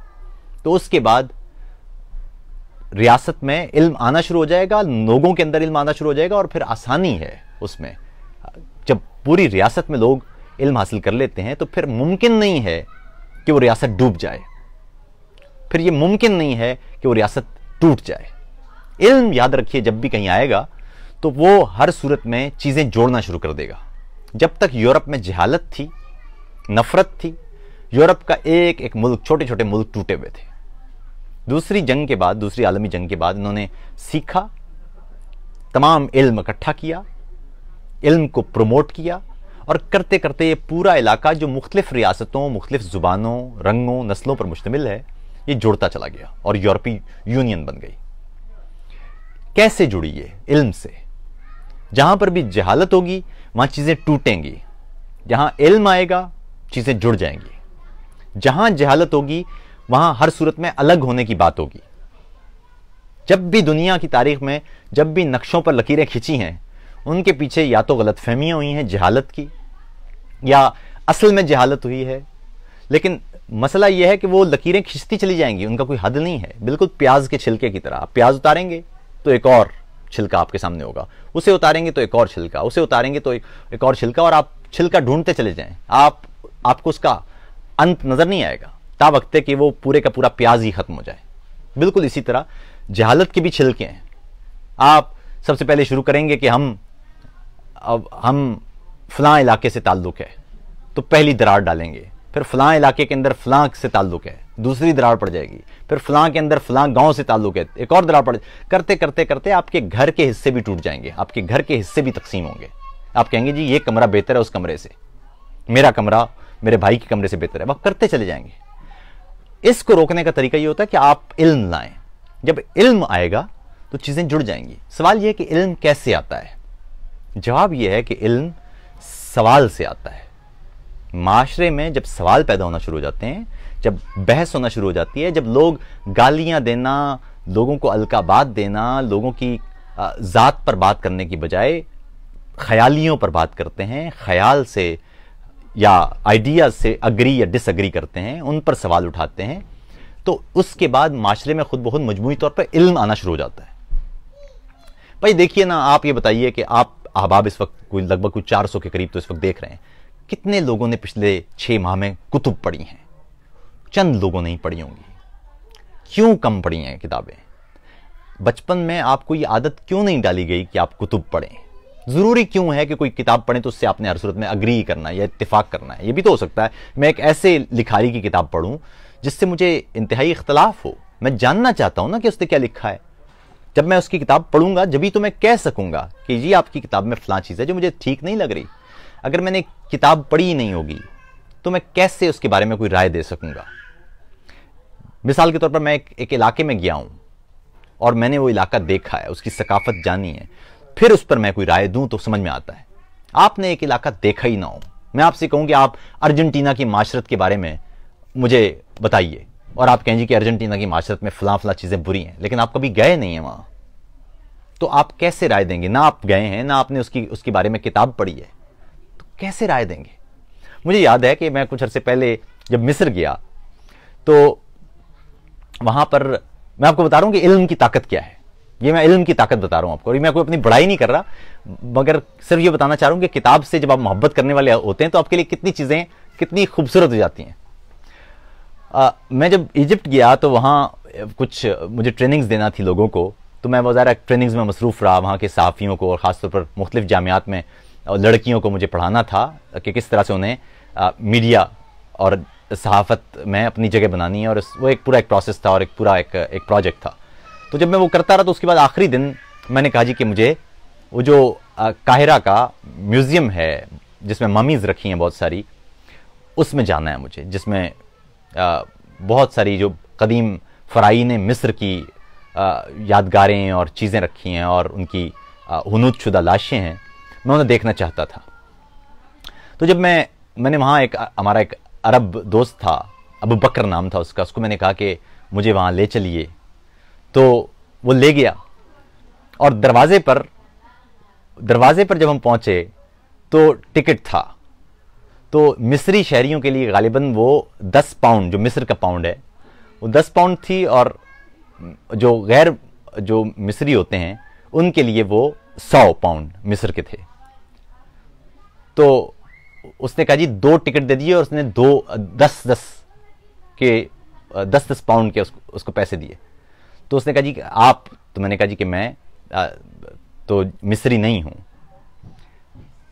तो उसके बाद रियासत में इल्म आना शुरू हो जाएगा लोगों के अंदर इल्म आना शुरू हो जाएगा और फिर आसानी है उसमें जब पूरी रियासत में लोग इल्म हासिल कर लेते हैं तो फिर मुमकिन नहीं है कि वो रियासत डूब जाए फिर ये मुमकिन नहीं है कि वो रियासत टूट जाए इल्म याद रखिए जब भी कहीं आएगा तो वो हर सूरत में चीज़ें जोड़ना शुरू कर देगा जब तक यूरोप में जहालत थी नफ़रत थी यूरोप का एक एक मुल्क छोटे छोटे मुल्क टूटे हुए थे दूसरी जंग के बाद दूसरी आलमी जंग के बाद इन्होंने सीखा तमाम इल्म इकट्ठा किया इल्म को प्रमोट किया और करते करते ये पूरा इलाका जो मुख्तलिफ रियासतों मुख्तलिफ ज़ुबानों रंगों नस्लों पर मुश्तमिल है ये जुड़ता चला गया और यूरोपी यूनियन बन गई कैसे जुड़ी ये इल्म से जहाँ पर भी जहालत होगी वहाँ चीज़ें टूटेंगी जहाँ इल्म आएगा चीज़ें जुड़ जाएंगी जहाँ जहालत होगी वहां हर सूरत में अलग होने की बात होगी जब भी दुनिया की तारीख में जब भी नक्शों पर लकीरें खिंची हैं उनके पीछे या तो गलत फहमियाँ हुई हैं जहालत की या असल में जहालत हुई है लेकिन मसला यह है कि वो लकीरें खिंचती चली जाएंगी उनका कोई हद नहीं है बिल्कुल प्याज के छिलके की तरह आप प्याज उतारेंगे तो एक और छिलका आपके सामने होगा उसे उतारेंगे तो एक और छिलका उसे उतारेंगे तो एक, एक और छिलका और आप छिलका ढूंढते चले जाएं आप आपको उसका अंत नजर नहीं आएगा ता वक्त है कि वो पूरे का पूरा प्याज ही खत्म हो जाए बिल्कुल इसी तरह जहालत के भी छिलके हैं आप सबसे पहले शुरू करेंगे कि हम अब हम फलां इलाके से ताल्लुक़ है तो पहली दरार डालेंगे फिर फलां इलाके के अंदर फलां से ताल्लुक़ है दूसरी दरार पड़ जाएगी फिर फलां के अंदर फलां गांव से ताल्लुक़ है एक और दरार पड़ करते करते करते आपके घर के हिस्से भी टूट जाएंगे आपके घर के हिस्से भी तकसीम होंगे आप कहेंगे जी ये कमरा बेहतर है उस कमरे से मेरा कमरा मेरे भाई के कमरे से बेहतर है वह करते चले जाएंगे इसको रोकने का तरीका ये होता है कि आप इल्म लाएं जब इल्म आएगा तो चीज़ें जुड़ जाएंगी सवाल यह है कि इल्म कैसे आता है जवाब यह है कि इल्म सवाल से आता है माशरे में जब सवाल पैदा होना शुरू हो जाते हैं जब बहस होना शुरू हो जाती है जब लोग गालियां देना लोगों को अलकाबात देना लोगों की ज़ात पर बात करने की बजाय ख्यालियों पर बात करते हैं ख्याल से या आइडिया से अग्री या डिसअग्री करते हैं उन पर सवाल उठाते हैं तो उसके बाद माशरे में खुद बहुत मजमू तौर पर इल्म आना शुरू हो जाता है भाई देखिए ना आप ये बताइए कि आप अहबाब इस वक्त कोई लगभग कोई चार के करीब तो इस वक्त देख रहे हैं कितने लोगों ने पिछले छः माह में कुतुब पढ़ी हैं चंद लोगों ने ही पढ़ी होंगी क्यों कम पढ़ी हैं किताबें बचपन में आपको ये आदत क्यों नहीं डाली गई कि आप कुतुब पढ़ें जरूरी क्यों है कि कोई किताब पढ़े तो उससे आपने हर सूरत में अग्री करना है या इतफाक करना है ये भी तो हो सकता है मैं एक ऐसे लिखारी की किताब पढ़ूं जिससे मुझे इंतहाई इख्तलाफ हो मैं जानना चाहता हूं ना कि उसने क्या लिखा है जब मैं उसकी किताब पढ़ूंगा जब तो मैं कह सकूंगा कि ये आपकी किताब में फलां चीज़ है जो मुझे ठीक नहीं लग रही अगर मैंने किताब पढ़ी नहीं होगी तो मैं कैसे उसके बारे में कोई राय दे सकूंगा मिसाल के तौर पर मैं एक, एक इलाके में गया हूं और मैंने वो इलाका देखा है उसकी सकाफत जानी है फिर उस पर मैं कोई राय दूं तो समझ में आता है आपने एक इलाका देखा ही ना हो मैं आपसे कहूं कि आप अर्जेंटीना की माशरत के बारे में मुझे बताइए और आप कहेंगे कि अर्जेंटीना की माशरत में फला फला चीज़ें बुरी हैं लेकिन आप कभी गए नहीं हैं वहां तो आप कैसे राय देंगे ना आप गए हैं ना आपने उसकी उसके बारे में किताब पढ़ी है तो कैसे राय देंगे मुझे याद है कि मैं कुछ अरसे पहले जब मिस्र गया तो वहां पर मैं आपको बता रहा हूं कि इल्म की ताकत क्या है ये मैं इल्म की ताकत बता रहा हूँ आपको और मैं कोई अपनी बढ़ाई नहीं कर रहा मगर सिर्फ ये बताना चाह रहा हूँ कि किताब से जब आप मोहब्बत करने वाले होते हैं तो आपके लिए कितनी चीज़ें कितनी खूबसूरत हो जाती हैं मैं जब इजिप्ट गया तो वहाँ कुछ मुझे ट्रेनिंग्स देना थी लोगों को तो मैं वज़ारा ट्रेनिंग्स में मसरूफ़ रहा वहाँ के सहाफ़ियों को और ख़ासतौर पर मुख्तफ जामियात में और लड़कियों को मुझे पढ़ाना था कि किस तरह से उन्हें मीडिया और सहाफ़त में अपनी जगह बनानी है और वो एक पूरा एक प्रोसेस था और एक पूरा एक एक प्रोजेक्ट था तो जब मैं वो करता रहा तो उसके बाद आखिरी दिन मैंने कहा जी कि मुझे वो जो काहिरा का म्यूज़ियम है जिसमें ममीज़ रखी हैं बहुत सारी उसमें जाना है मुझे जिसमें बहुत सारी जो कदीम फ़राइन मिस्र की यादगारें और चीज़ें रखी हैं और उनकी हनूद शुदा लाशें हैं मैं उन्हें देखना चाहता था तो जब मैं मैंने वहाँ एक हमारा एक अरब दोस्त था अबू बकर नाम था उसका उसको मैंने कहा कि मुझे वहाँ ले चलिए तो वो ले गया और दरवाजे पर दरवाजे पर जब हम पहुंचे तो टिकट था तो मिस्री शहरियों के लिए गालिबन वो दस पाउंड जो मिस्र का पाउंड है वो दस पाउंड थी और जो गैर जो मिस्री होते हैं उनके लिए वो सौ पाउंड मिस्र के थे तो उसने कहा जी दो टिकट दे दिए और उसने दो दस दस के दस दस पाउंड के उसको, उसको पैसे दिए तो उसने कहा जी कि आप तो मैंने कहा जी कि मैं आ, तो मिस्री नहीं हूँ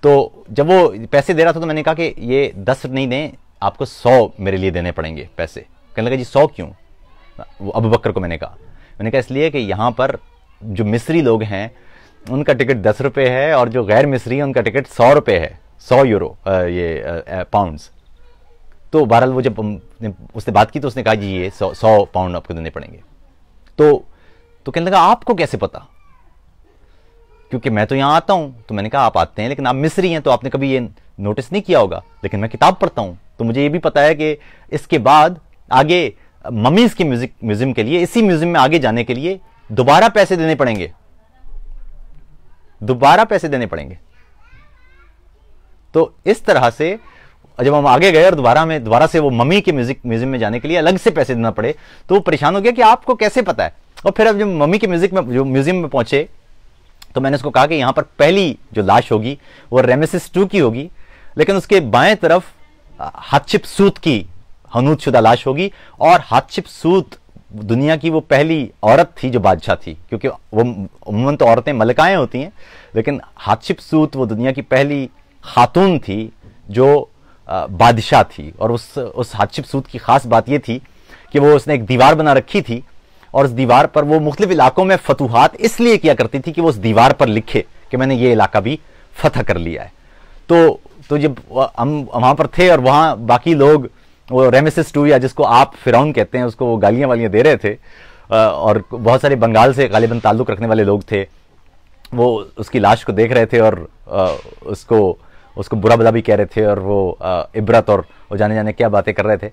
तो जब वो पैसे दे रहा था तो मैंने कहा कि ये दस नहीं दें आपको सौ मेरे लिए देने पड़ेंगे पैसे कहने लगा जी सौ क्यों वो अबू बकर को मैंने कहा मैंने कहा इसलिए कि यहाँ पर जो मिस्री लोग हैं उनका टिकट दस रुपये है और जो गैर मिस्री है उनका टिकट सौ रुपये है सौ यूरो ये पाउंड्स तो बहरहाल वो जब उसने बात की तो उसने कहा जी ये सौ सौ पाउंड आपको देने पड़ेंगे तो तो कहने लगा आपको कैसे पता क्योंकि मैं तो यहां आता हूं तो मैंने कहा आप आते हैं लेकिन आप मिस्री हैं तो आपने कभी ये नोटिस नहीं किया होगा लेकिन मैं किताब पढ़ता हूं तो मुझे ये भी पता है कि इसके बाद आगे ममीज़ के म्यूजिक म्यूजियम के लिए इसी म्यूजियम में आगे जाने के लिए दोबारा पैसे देने पड़ेंगे दोबारा पैसे देने पड़ेंगे तो इस तरह से और जब हम आगे गए और दोबारा में दोबारा से वो मम्मी के म्यूजिक म्यूजियम में जाने के लिए अलग से पैसे देना पड़े तो वो परेशान हो गया कि आपको कैसे पता है और फिर अब जब मम्मी के म्यूजिक में जो म्यूजियम में पहुंचे तो मैंने उसको कहा कि यहाँ पर पहली जो लाश होगी वो रेमेसिस टू की होगी लेकिन उसके बाएं तरफ हाथिप सूत की हनूत शुदा लाश होगी और हाथिप सूत दुनिया की वो पहली औरत थी जो बादशाह थी क्योंकि वो उमूमन तो औरतें मलकाएं होती हैं लेकिन हाथशिप सूत वो दुनिया की पहली खातून थी जो बादशाह थी और उस उस हादशिप सूद की ख़ास बात यह थी कि वो उसने एक दीवार बना रखी थी और उस दीवार पर वो मुख्तलिफ इलाकों में फतूहत इसलिए किया करती थी कि वो उस दीवार पर लिखे कि मैंने ये इलाका भी फतह कर लिया है तो तो जब हम वहाँ पर थे और वहाँ बाकी लोग वो रेमेसिस टू या जिसको आप फिराउन कहते हैं उसको वो गालियाँ वालियाँ दे रहे थे और बहुत सारे बंगाल से गालिबन ताल्लुक़ रखने वाले लोग थे वो उसकी लाश को देख रहे थे और उसको उसको बुरा भला भी कह रहे थे और वो इबरत और वो जाने जाने क्या बातें कर रहे थे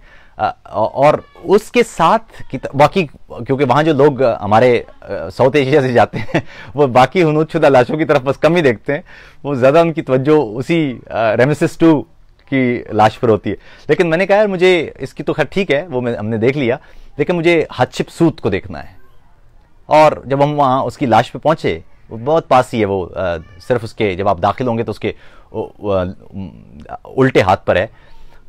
और उसके साथ बाकी क्योंकि वहाँ जो लोग हमारे साउथ एशिया से जाते हैं वो बाकी हनूदशुदा लाशों की तरफ बस कम ही देखते हैं वो ज़्यादा उनकी तवज्जो उसी रेमिसिस टू की लाश पर होती है लेकिन मैंने कहा यार मुझे इसकी तो खैर ठीक है वो मैं हमने देख लिया लेकिन मुझे हदशिप सूत को देखना है और जब हम वहाँ उसकी लाश पर पहुँचे बहुत पास ही है वो आ, सिर्फ उसके जब आप दाखिल होंगे तो उसके उल्टे हाथ पर है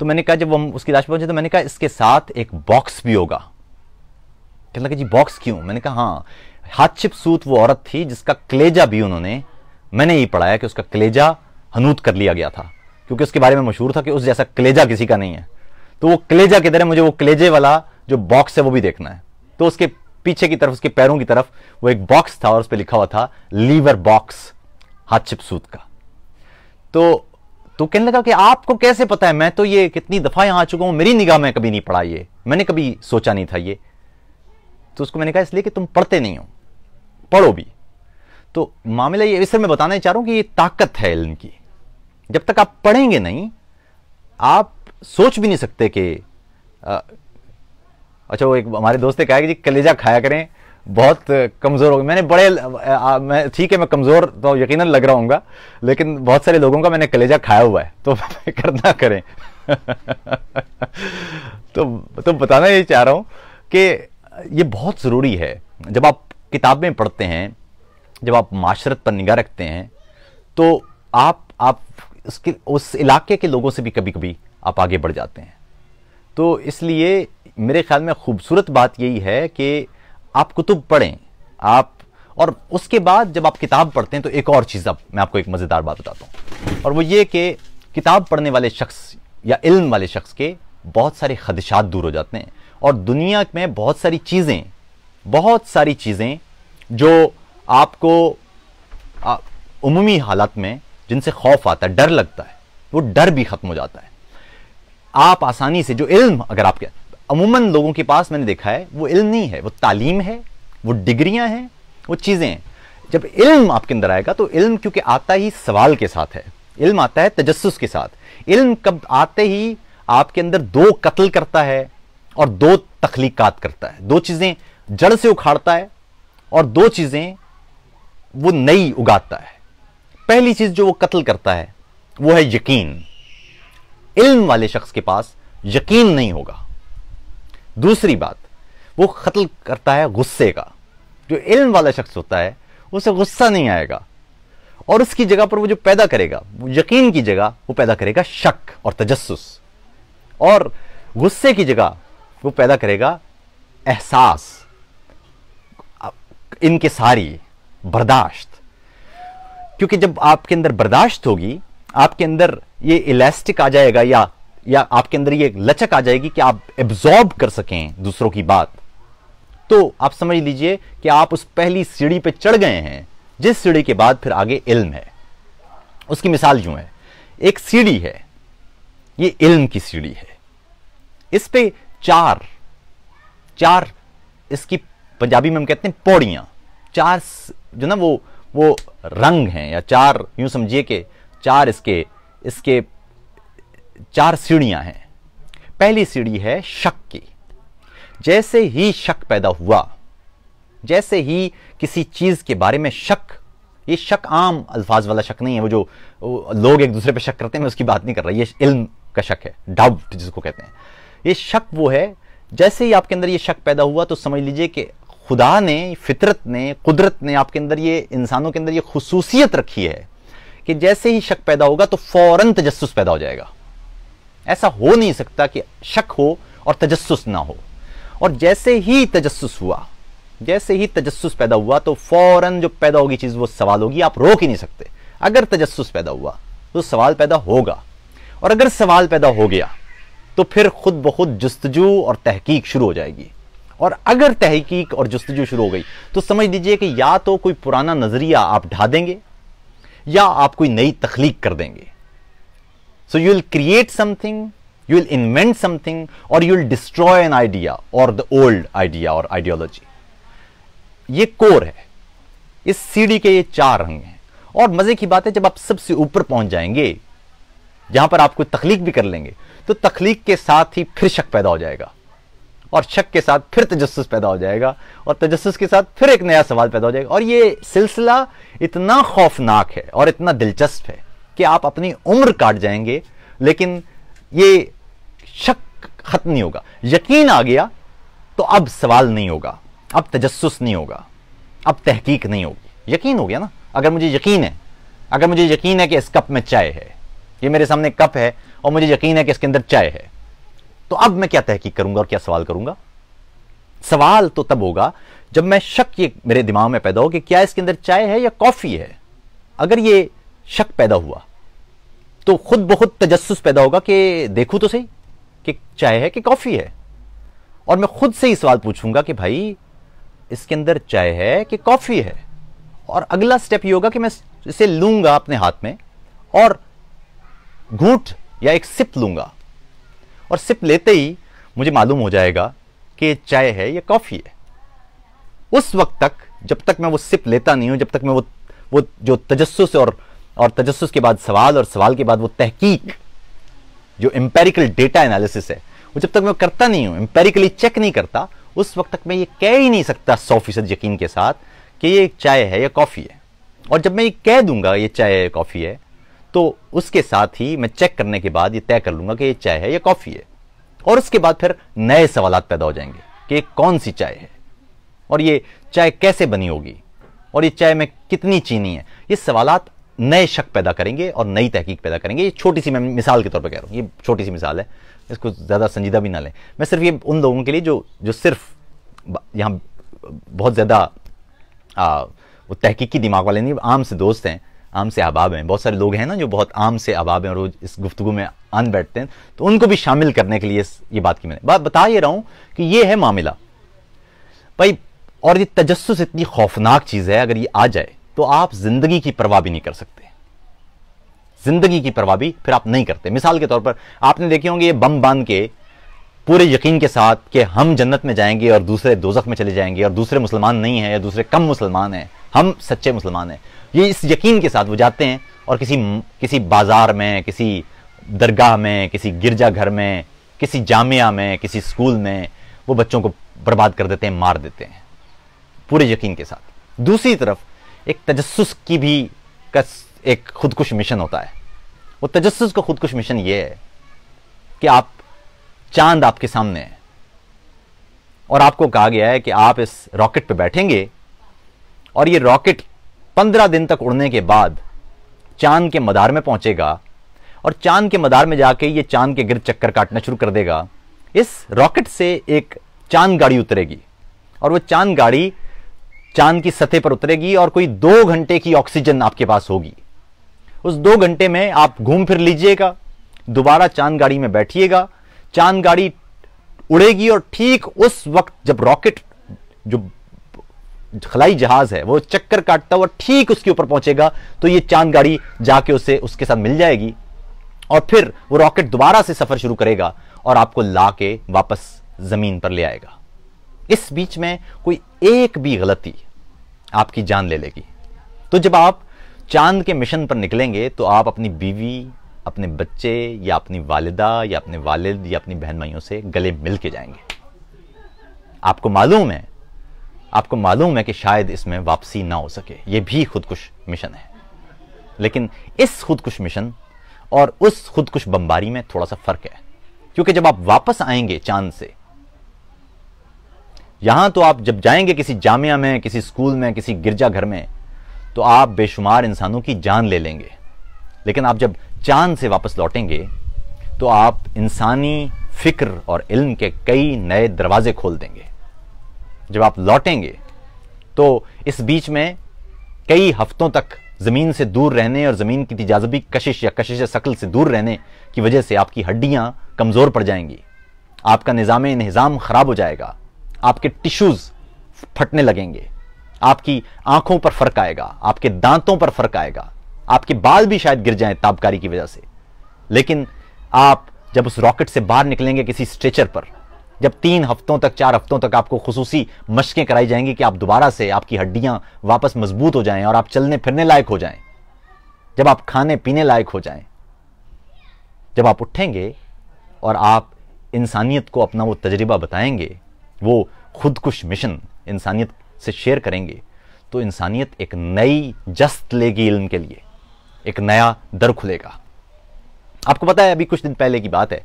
तो मैंने कहा जब हम उसकी लाश पहुंचे तो मैंने कहा इसके साथ एक बॉक्स भी होगा कहने लगे जी बॉक्स क्यों मैंने कहा हाँ हाथ छिप सूत वो औरत थी जिसका कलेजा भी उन्होंने मैंने ही पढ़ाया कि उसका कलेजा हनूत कर लिया गया था क्योंकि उसके बारे में मशहूर था कि उस जैसा कलेजा किसी का नहीं है तो वो कलेजा की तरह मुझे वो कलेजे वाला जो बॉक्स है वो भी देखना है तो उसके पीछे की तरफ उसके पैरों की तरफ वो एक बॉक्स था और उस पर लिखा हुआ था लीवर बॉक्स हाथ छिप सूत का तो तो कहने लगा कि आपको कैसे पता है मैं तो ये कितनी दफ़ा यहां आ चुका हूं मेरी निगाह में कभी नहीं पढ़ा ये मैंने कभी सोचा नहीं था ये तो उसको मैंने कहा इसलिए कि तुम पढ़ते नहीं हो पढ़ो भी तो मामला ये इससे मैं बताना चाह रहा हूं कि ये ताकत है इल्म की जब तक आप पढ़ेंगे नहीं आप सोच भी नहीं सकते कि अच्छा वो एक हमारे दोस्त ने कहा कि जी कलेजा खाया करें बहुत कमज़ोर हो गए मैंने बड़े मैं ठीक है मैं कमज़ोर तो यकीन लग रहा हूँ लेकिन बहुत सारे लोगों का मैंने कलेजा खाया हुआ है तो फिक्र ना करें तो तो बताना ये चाह रहा हूँ कि ये बहुत ज़रूरी है जब आप किताबें पढ़ते हैं जब आप माशरत पर निगाह रखते हैं तो आप आप उसके उस इलाके के लोगों से भी कभी कभी आप आगे बढ़ जाते हैं तो इसलिए मेरे ख्याल में खूबसूरत बात यही है कि आप कुतुब पढ़ें आप और उसके बाद जब आप किताब पढ़ते हैं तो एक और चीज़ आप मैं आपको एक मज़ेदार बात बताता हूँ और वो ये कि किताब पढ़ने वाले शख्स या इल्म वाले शख्स के बहुत सारे खदशात दूर हो जाते हैं और दुनिया में बहुत सारी चीज़ें बहुत सारी चीज़ें जो आपको उमूमी हालत में जिनसे खौफ आता है डर लगता है वो डर भी ख़त्म हो जाता है आप आसानी से जो इल्म अगर आप अमूमन लोगों के पास मैंने देखा है वो इल्म नहीं है वो तालीम है वो डिग्रियां हैं वो चीज़ें हैं जब इल्म आपके अंदर आएगा तो इल्म क्योंकि आता ही सवाल के साथ है इल्म आता है तजस्स के साथ इल्म कब आते ही आपके अंदर दो कत्ल करता है और दो तख्लीकत करता है दो चीज़ें जड़ से उखाड़ता है और दो चीज़ें वो नई उगाता है पहली चीज़ जो वो कत्ल करता है वो है यकीन इल्म वाले शख्स के पास यकीन नहीं होगा दूसरी बात वो कत्ल करता है गुस्से का जो इल्म वाला शख्स होता है उसे गुस्सा नहीं आएगा और उसकी जगह पर वो जो पैदा करेगा वो यकीन की जगह वो पैदा करेगा शक और तजस्स और गुस्से की जगह वो पैदा करेगा एहसास इनके सारी बर्दाश्त क्योंकि जब आपके अंदर बर्दाश्त होगी आपके अंदर ये इलास्टिक आ जाएगा या या आपके अंदर ये लचक आ जाएगी कि आप एब्जॉर्ब कर सकें दूसरों की बात तो आप समझ लीजिए कि आप उस पहली सीढ़ी पे चढ़ गए हैं जिस सीढ़ी के बाद फिर आगे इल्म है उसकी मिसाल यूं है एक सीढ़ी है ये इल्म की सीढ़ी है इस पे चार चार इसकी पंजाबी में हम कहते हैं पौड़ियां चार जो ना वो वो रंग हैं या चार यूं समझिए कि चार इसके इसके चार सीढ़ियां हैं पहली सीढ़ी है शक की जैसे ही शक पैदा हुआ जैसे ही किसी चीज़ के बारे में शक ये शक आम अल्फाज वाला शक नहीं है वो जो लोग एक दूसरे पर शक करते हैं मैं उसकी बात नहीं कर रहा ये इल्म का शक है डाउट जिसको कहते हैं ये शक वो है जैसे ही आपके अंदर ये शक पैदा हुआ तो समझ लीजिए कि खुदा ने फितरत ने कुदरत ने आपके अंदर ये इंसानों के अंदर ये खसूसियत रखी है कि जैसे ही शक पैदा होगा तो फ़ौरन तजस्स पैदा हो जाएगा ऐसा हो नहीं सकता कि शक हो और तजस्स ना हो और जैसे ही तजस्स हुआ जैसे ही तजस्स पैदा हुआ तो फौरन जो पैदा होगी चीज़ वो सवाल होगी आप रोक ही नहीं सकते अगर तजस्स पैदा हुआ तो सवाल पैदा होगा और अगर सवाल पैदा हो गया तो फिर खुद ब खुद जस्तजू और तहकीक शुरू हो जाएगी और अगर तहकीक और जस्तजू शुरू हो गई तो समझ लीजिए कि या तो कोई पुराना नज़रिया आप ढा देंगे या आप कोई नई तख्लीक कर देंगे So you will create something, you will invent something, or you will destroy an idea or the old idea or ideology. ये कोर है इस सीढ़ी के ये चार रंग हैं और मजे की बात है जब आप सबसे ऊपर पहुंच जाएंगे जहां पर आप कोई तखलीक भी कर लेंगे तो तखलीक के साथ ही फिर शक पैदा हो जाएगा और शक के साथ फिर तजस्स पैदा हो जाएगा और तजस्स के साथ फिर एक नया सवाल पैदा हो जाएगा और ये सिलसिला इतना खौफनाक है और इतना दिलचस्प है कि आप अपनी उम्र काट जाएंगे लेकिन ये शक खत्म नहीं होगा यकीन आ गया तो अब सवाल नहीं होगा अब तजस्स नहीं होगा अब तहकीक नहीं होगी यकीन हो गया ना अगर मुझे यकीन है अगर मुझे यकीन है कि इस कप में चाय है ये मेरे सामने कप है और मुझे यकीन है कि इसके अंदर चाय है तो अब मैं क्या तहकीक करूंगा और क्या सवाल करूंगा सवाल तो तब होगा जब मैं शक ये मेरे दिमाग में पैदा हो कि क्या इसके अंदर चाय है या कॉफी है अगर ये शक पैदा हुआ तो खुद ब खुद तजस्स पैदा होगा कि देखू तो सही कि चाय है कि कॉफ़ी है और मैं खुद से ही सवाल पूछूंगा कि भाई इसके अंदर चाय है कि कॉफ़ी है और अगला स्टेप ये होगा कि मैं इसे लूंगा अपने हाथ में और घूट या एक सिप लूंगा और सिप लेते ही मुझे मालूम हो जाएगा कि चाय है या कॉफ़ी है उस वक्त तक जब तक मैं वो सिप लेता नहीं हूं जब तक मैं वो वो जो तजस्स और और तजस्स के बाद सवाल और सवाल के बाद वो तहकीक जो एम्पेरिकल डेटा एनालिसिस है वो जब तक मैं करता नहीं हूँ एम्पेरिकली चेक नहीं करता उस वक्त तक मैं ये कह ही नहीं सकता सौ फीसद यकीन के साथ कि ये चाय है या कॉफ़ी है और जब मैं ये कह दूंगा ये चाय है या कॉफ़ी है तो उसके साथ ही मैं चेक करने के बाद ये तय कर लूंगा कि ये चाय है या कॉफ़ी है और उसके बाद फिर नए सवाल पैदा हो जाएंगे कि कौन सी चाय है और ये चाय कैसे बनी होगी और ये चाय में कितनी चीनी है ये सवालत नए शक पैदा करेंगे और नई तहकीक पैदा करेंगे ये छोटी सी मैं मिसाल के तौर पर कह रहा हूँ ये छोटी सी मिसाल है इसको ज़्यादा संजीदा भी ना लें मैं सिर्फ ये उन लोगों के लिए जो जो सिर्फ यहाँ बहुत ज़्यादा वो तहकीकी दिमाग वाले नहीं आम से दोस्त हैं आम से अहबाब हैं बहुत सारे लोग हैं ना जो बहुत आम से अहबाब हैं और वो इस गुफ्तु में आन बैठते हैं तो उनको भी शामिल करने के लिए ये बात की मैंने बात बता ये रहा हूँ कि ये है मामला भाई और ये तजस्स इतनी खौफनाक चीज़ है अगर ये आ जाए तो आप जिंदगी की परवाह भी नहीं कर सकते जिंदगी की परवाह भी फिर आप नहीं करते मिसाल के तौर पर आपने देखे होंगे ये बम बांध के पूरे यकीन के साथ कि हम जन्नत में जाएंगे और दूसरे दोजख में चले जाएंगे और दूसरे मुसलमान नहीं है या दूसरे कम मुसलमान हैं हम सच्चे मुसलमान हैं ये इस यकीन के साथ वो जाते हैं और किसी किसी बाजार में किसी दरगाह में किसी गिरजा घर में किसी जामिया में किसी स्कूल में वो बच्चों को बर्बाद कर देते हैं मार देते हैं पूरे यकीन के साथ दूसरी तरफ एक तजस्स की भी का एक खुदकुश मिशन होता है वो तजस्स का खुदकुश मिशन ये है कि आप चांद आपके सामने है और आपको कहा गया है कि आप इस रॉकेट पे बैठेंगे और ये रॉकेट पंद्रह दिन तक उड़ने के बाद चांद के मदार में पहुंचेगा और चांद के मदार में जाके ये चांद के गिर चक्कर काटना शुरू कर देगा इस रॉकेट से एक चांद गाड़ी उतरेगी और वो चांद गाड़ी चांद की सतह पर उतरेगी और कोई दो घंटे की ऑक्सीजन आपके पास होगी उस दो घंटे में आप घूम फिर लीजिएगा दोबारा चांद गाड़ी में बैठिएगा चांद गाड़ी उड़ेगी और ठीक उस वक्त जब रॉकेट जो खलाई जहाज है वो चक्कर काटता हुआ ठीक उसके ऊपर पहुंचेगा तो ये चांद गाड़ी जाके उसे उसके साथ मिल जाएगी और फिर वो रॉकेट दोबारा से सफर शुरू करेगा और आपको ला के वापस जमीन पर ले आएगा इस बीच में कोई एक भी गलती आपकी जान ले लेगी तो जब आप चांद के मिशन पर निकलेंगे तो आप अपनी बीवी अपने बच्चे या अपनी वालिदा या अपने वालिद या अपनी बहन भाइयों से गले मिल के जाएंगे आपको मालूम है आपको मालूम है कि शायद इसमें वापसी ना हो सके ये भी खुदकुश मिशन है लेकिन इस खुदकुश मिशन और उस खुदकुश बमबारी में थोड़ा सा फर्क है क्योंकि जब आप वापस आएंगे चांद से यहां तो आप जब जाएंगे किसी जामिया में किसी स्कूल में किसी गिरजा घर में तो आप बेशुमार इंसानों की जान ले लेंगे लेकिन आप जब चांद से वापस लौटेंगे तो आप इंसानी फिक्र और इल्म के कई नए दरवाजे खोल देंगे जब आप लौटेंगे तो इस बीच में कई हफ्तों तक ज़मीन से दूर रहने और ज़मीन की तजाजबी कशिश या कशिश शक्ल से दूर रहने की वजह से आपकी हड्डियां कमज़ोर पड़ जाएंगी आपका निज़ाम इन्हजाम ख़राब हो जाएगा आपके टिश्यूज फटने लगेंगे आपकी आंखों पर फर्क आएगा आपके दांतों पर फर्क आएगा आपके बाल भी शायद गिर जाएं ताबकारी की वजह से लेकिन आप जब उस रॉकेट से बाहर निकलेंगे किसी स्ट्रेचर पर जब तीन हफ्तों तक चार हफ्तों तक आपको खसूसी मशकें कराई जाएंगी कि आप दोबारा से आपकी हड्डियां वापस मजबूत हो जाएं और आप चलने फिरने लायक हो जाएं जब आप खाने पीने लायक हो जाएं जब आप उठेंगे और आप इंसानियत को अपना वो तजर्बा बताएंगे वो खुद कुछ मिशन इंसानियत से शेयर करेंगे तो इंसानियत एक नई जस्त लेगी इल्म के लिए एक नया दर खुलेगा आपको पता है अभी कुछ दिन पहले की बात है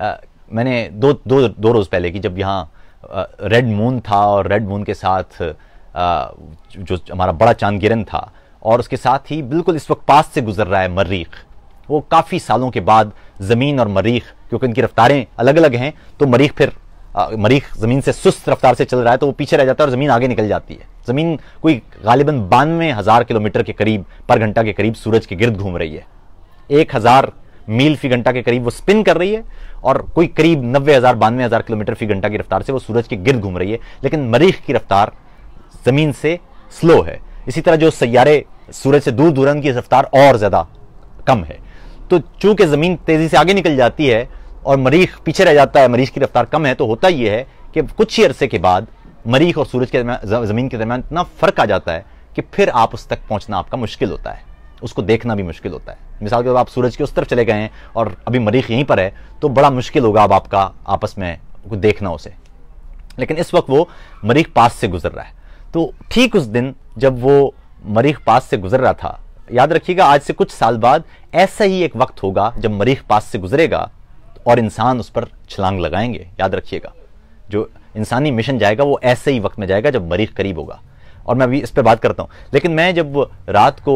आ, मैंने दो दो दो रोज़ पहले की जब यहाँ रेड मून था और रेड मून के साथ आ, जो हमारा बड़ा चांद गिरन था और उसके साथ ही बिल्कुल इस वक्त पास से गुजर रहा है मरीख वो काफ़ी सालों के बाद ज़मीन और मरीख क्योंकि इनकी रफ्तारें अलग अलग हैं तो मरीख फिर मरीख ज़मीन से सुस्त रफ्तार से चल रहा है तो वो पीछे रह जाता है और ज़मीन आगे निकल जाती है ज़मीन कोई गालिबन बानवे हज़ार किलोमीटर के करीब पर घंटा के करीब सूरज के गिर्द घूम रही है एक हज़ार मील फी घंटा के करीब वो स्पिन कर रही है और कोई करीब नब्बे हज़ार बानवे हज़ार किलोमीटर फी घंटा की रफ्तार से वो सूरज के गिर्द घूम रही है लेकिन मरीख की रफ्तार ज़मीन से स्लो है इसी तरह जो सैारे सूरज से दूर दूरन की रफ्तार और ज़्यादा कम है तो चूंकि ज़मीन तेज़ी से आगे निकल जाती है और मरीख पीछे रह जाता है मरीख की रफ्तार कम है तो होता यह है कि कुछ ही अरसे के बाद मरीख और सूरज के ज़मीन के दरमियान इतना फ़र्क आ जाता है कि फिर आप उस तक पहुंचना आपका मुश्किल होता है उसको देखना भी मुश्किल होता है मिसाल के तौर आप सूरज के उस तरफ चले गए हैं और अभी मरीख यहीं पर है तो बड़ा मुश्किल होगा अब आपका आपस में देखना उसे लेकिन इस वक्त वो मरीख पास से गुजर रहा है तो ठीक उस दिन जब वो मरीख पास से गुजर रहा था याद रखिएगा आज से कुछ साल बाद ऐसा ही एक वक्त होगा जब मरीख पास से गुजरेगा और इंसान उस पर छलांग लगाएंगे याद रखिएगा जो इंसानी मिशन जाएगा वो ऐसे ही वक्त में जाएगा जब मरीज करीब होगा और मैं अभी इस पर बात करता हूँ लेकिन मैं जब रात को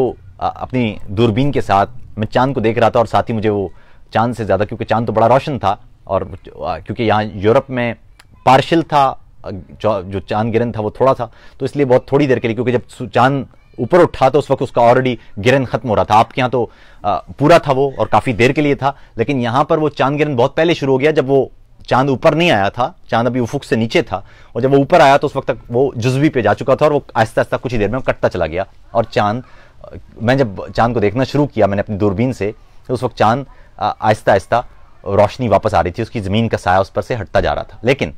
अपनी दूरबीन के साथ मैं चांद को देख रहा था और साथ ही मुझे वो चांद से ज़्यादा क्योंकि चांद तो बड़ा रोशन था और क्योंकि यहाँ यूरोप में पार्शल था जो चांद गिरन था वो थोड़ा था तो इसलिए बहुत थोड़ी देर के लिए क्योंकि जब चांद ऊपर उठा तो उस वक्त उसका ऑलरेडी गिरन खत्म हो रहा था आपके यहाँ तो आ, पूरा था वो और काफी देर के लिए था लेकिन यहां पर वो चांद गिरन बहुत पहले शुरू हो गया जब वो चांद ऊपर नहीं आया था चांद अभी उफुक से नीचे था और जब वो ऊपर आया तो उस वक्त तक वो जुज्वी पे जा चुका था और वो आहिस्ता आहिस्ता कुछ ही देर में कटता चला गया और चांद मैं जब चांद को देखना शुरू किया मैंने अपनी दूरबीन से तो उस वक्त चांद आहिस्ता आहिस्ता रोशनी वापस आ रही थी उसकी ज़मीन का साया उस पर से हटता जा रहा था लेकिन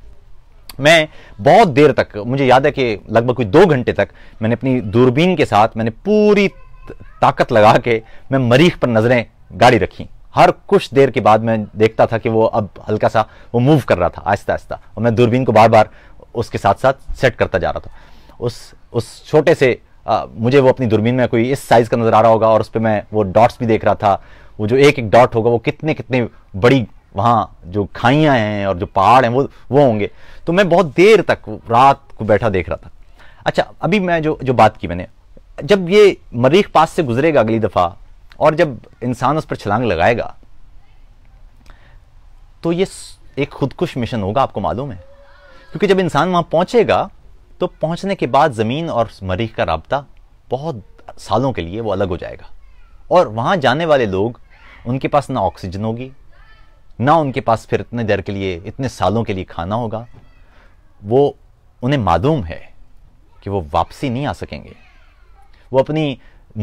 मैं बहुत देर तक मुझे याद है कि लगभग कोई दो घंटे तक मैंने अपनी दूरबीन के साथ मैंने पूरी ताकत लगा के मैं मरीख पर नज़रें गाड़ी रखी हर कुछ देर के बाद मैं देखता था कि वो अब हल्का सा वो मूव कर रहा था आहिस्ता आहिस्ता और मैं दूरबीन को बार बार उसके साथ साथ सेट करता जा रहा था उस उस छोटे से आ, मुझे वो अपनी दूरबीन में कोई इस साइज़ का नज़र आ रहा होगा और उस पर मैं वो डॉट्स भी देख रहा था वो जो एक एक डॉट होगा वो कितने कितने बड़ी वहाँ जो खाइयाँ हैं और जो पहाड़ हैं वो वो होंगे तो मैं बहुत देर तक रात को बैठा देख रहा था अच्छा अभी मैं जो जो बात की मैंने जब ये मरीख पास से गुजरेगा अगली दफ़ा और जब इंसान उस पर छलांग लगाएगा तो ये एक खुदकुश मिशन होगा आपको मालूम है क्योंकि जब इंसान वहाँ पहुँचेगा तो पहुँचने के बाद ज़मीन और मरीख का रबता बहुत सालों के लिए वो अलग हो जाएगा और वहाँ जाने वाले लोग उनके पास ना ऑक्सीजन होगी ना उनके पास फिर इतने देर के लिए इतने सालों के लिए खाना होगा वो उन्हें मालूम है कि वो वापसी नहीं आ सकेंगे वो अपनी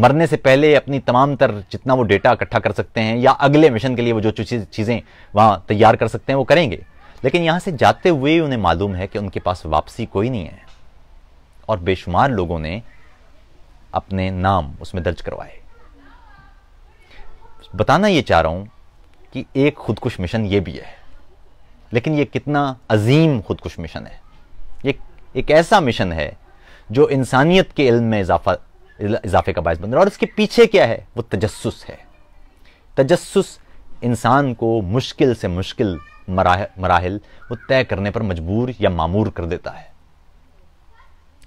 मरने से पहले अपनी तमाम तर जितना वो डेटा इकट्ठा कर सकते हैं या अगले मिशन के लिए वो जो चीज़ें वहाँ तैयार कर सकते हैं वो करेंगे लेकिन यहाँ से जाते हुए उन्हें मालूम है कि उनके पास वापसी कोई नहीं है और बेशुमार लोगों ने अपने नाम उसमें दर्ज करवाए बताना ये चाह रहा हूँ कि एक खुदकुश मिशन ये भी है लेकिन ये कितना अजीम खुदकुश मिशन है ये एक ऐसा मिशन है जो इंसानियत के इल्म में इजाफा इजाफे का बायस बन रहा है और इसके पीछे क्या है वो तजस्स है तजस्स इंसान को मुश्किल से मुश्किल मरा मराहल वो तय करने पर मजबूर या मामूर कर देता है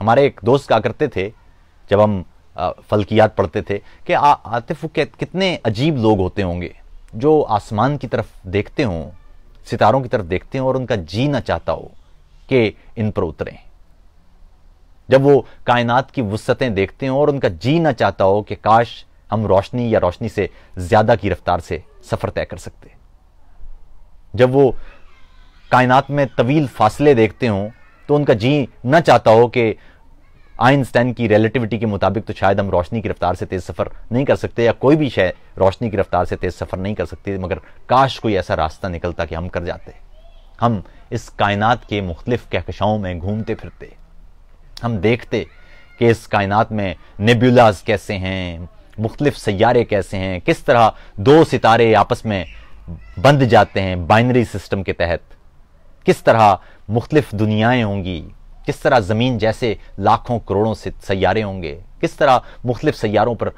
हमारे एक दोस्त कहा करते थे जब हम फलकियात पढ़ते थे कि आतिफ कितने अजीब लोग होते होंगे जो आसमान की तरफ देखते हों सितारों की तरफ देखते हों और उनका जीना चाहता हो कि इन पर उतरें जब वो कायनात की वसतें देखते हों और उनका जी ना चाहता हो कि काश हम रोशनी या रोशनी से ज्यादा की रफ्तार से सफर तय कर सकते जब वो कायनात में तवील फासले देखते हों तो उनका जी ना चाहता हो कि आइंस्टाइन की रिलेटिविटी के मुताबिक तो शायद हम रोशनी की रफ्तार से तेज़ सफ़र नहीं कर सकते या कोई भी शय रोशनी की रफ्तार से तेज़ सफ़र नहीं कर सकती मगर काश कोई ऐसा रास्ता निकलता कि हम कर जाते हम इस कायनात के मुख्तलिफ कहकशाओं में घूमते फिरते हम देखते कि इस कायनात में नेब्यूलाज कैसे हैं मुख्तलिफ सैारे कैसे हैं किस तरह दो सितारे आपस में बंध जाते हैं बाइनरी सिस्टम के तहत किस तरह मुख्तलिफ दुनियाएं होंगी किस तरह ज़मीन जैसे लाखों करोड़ों से सैारे होंगे किस तरह मुख्तलिफ सैारों पर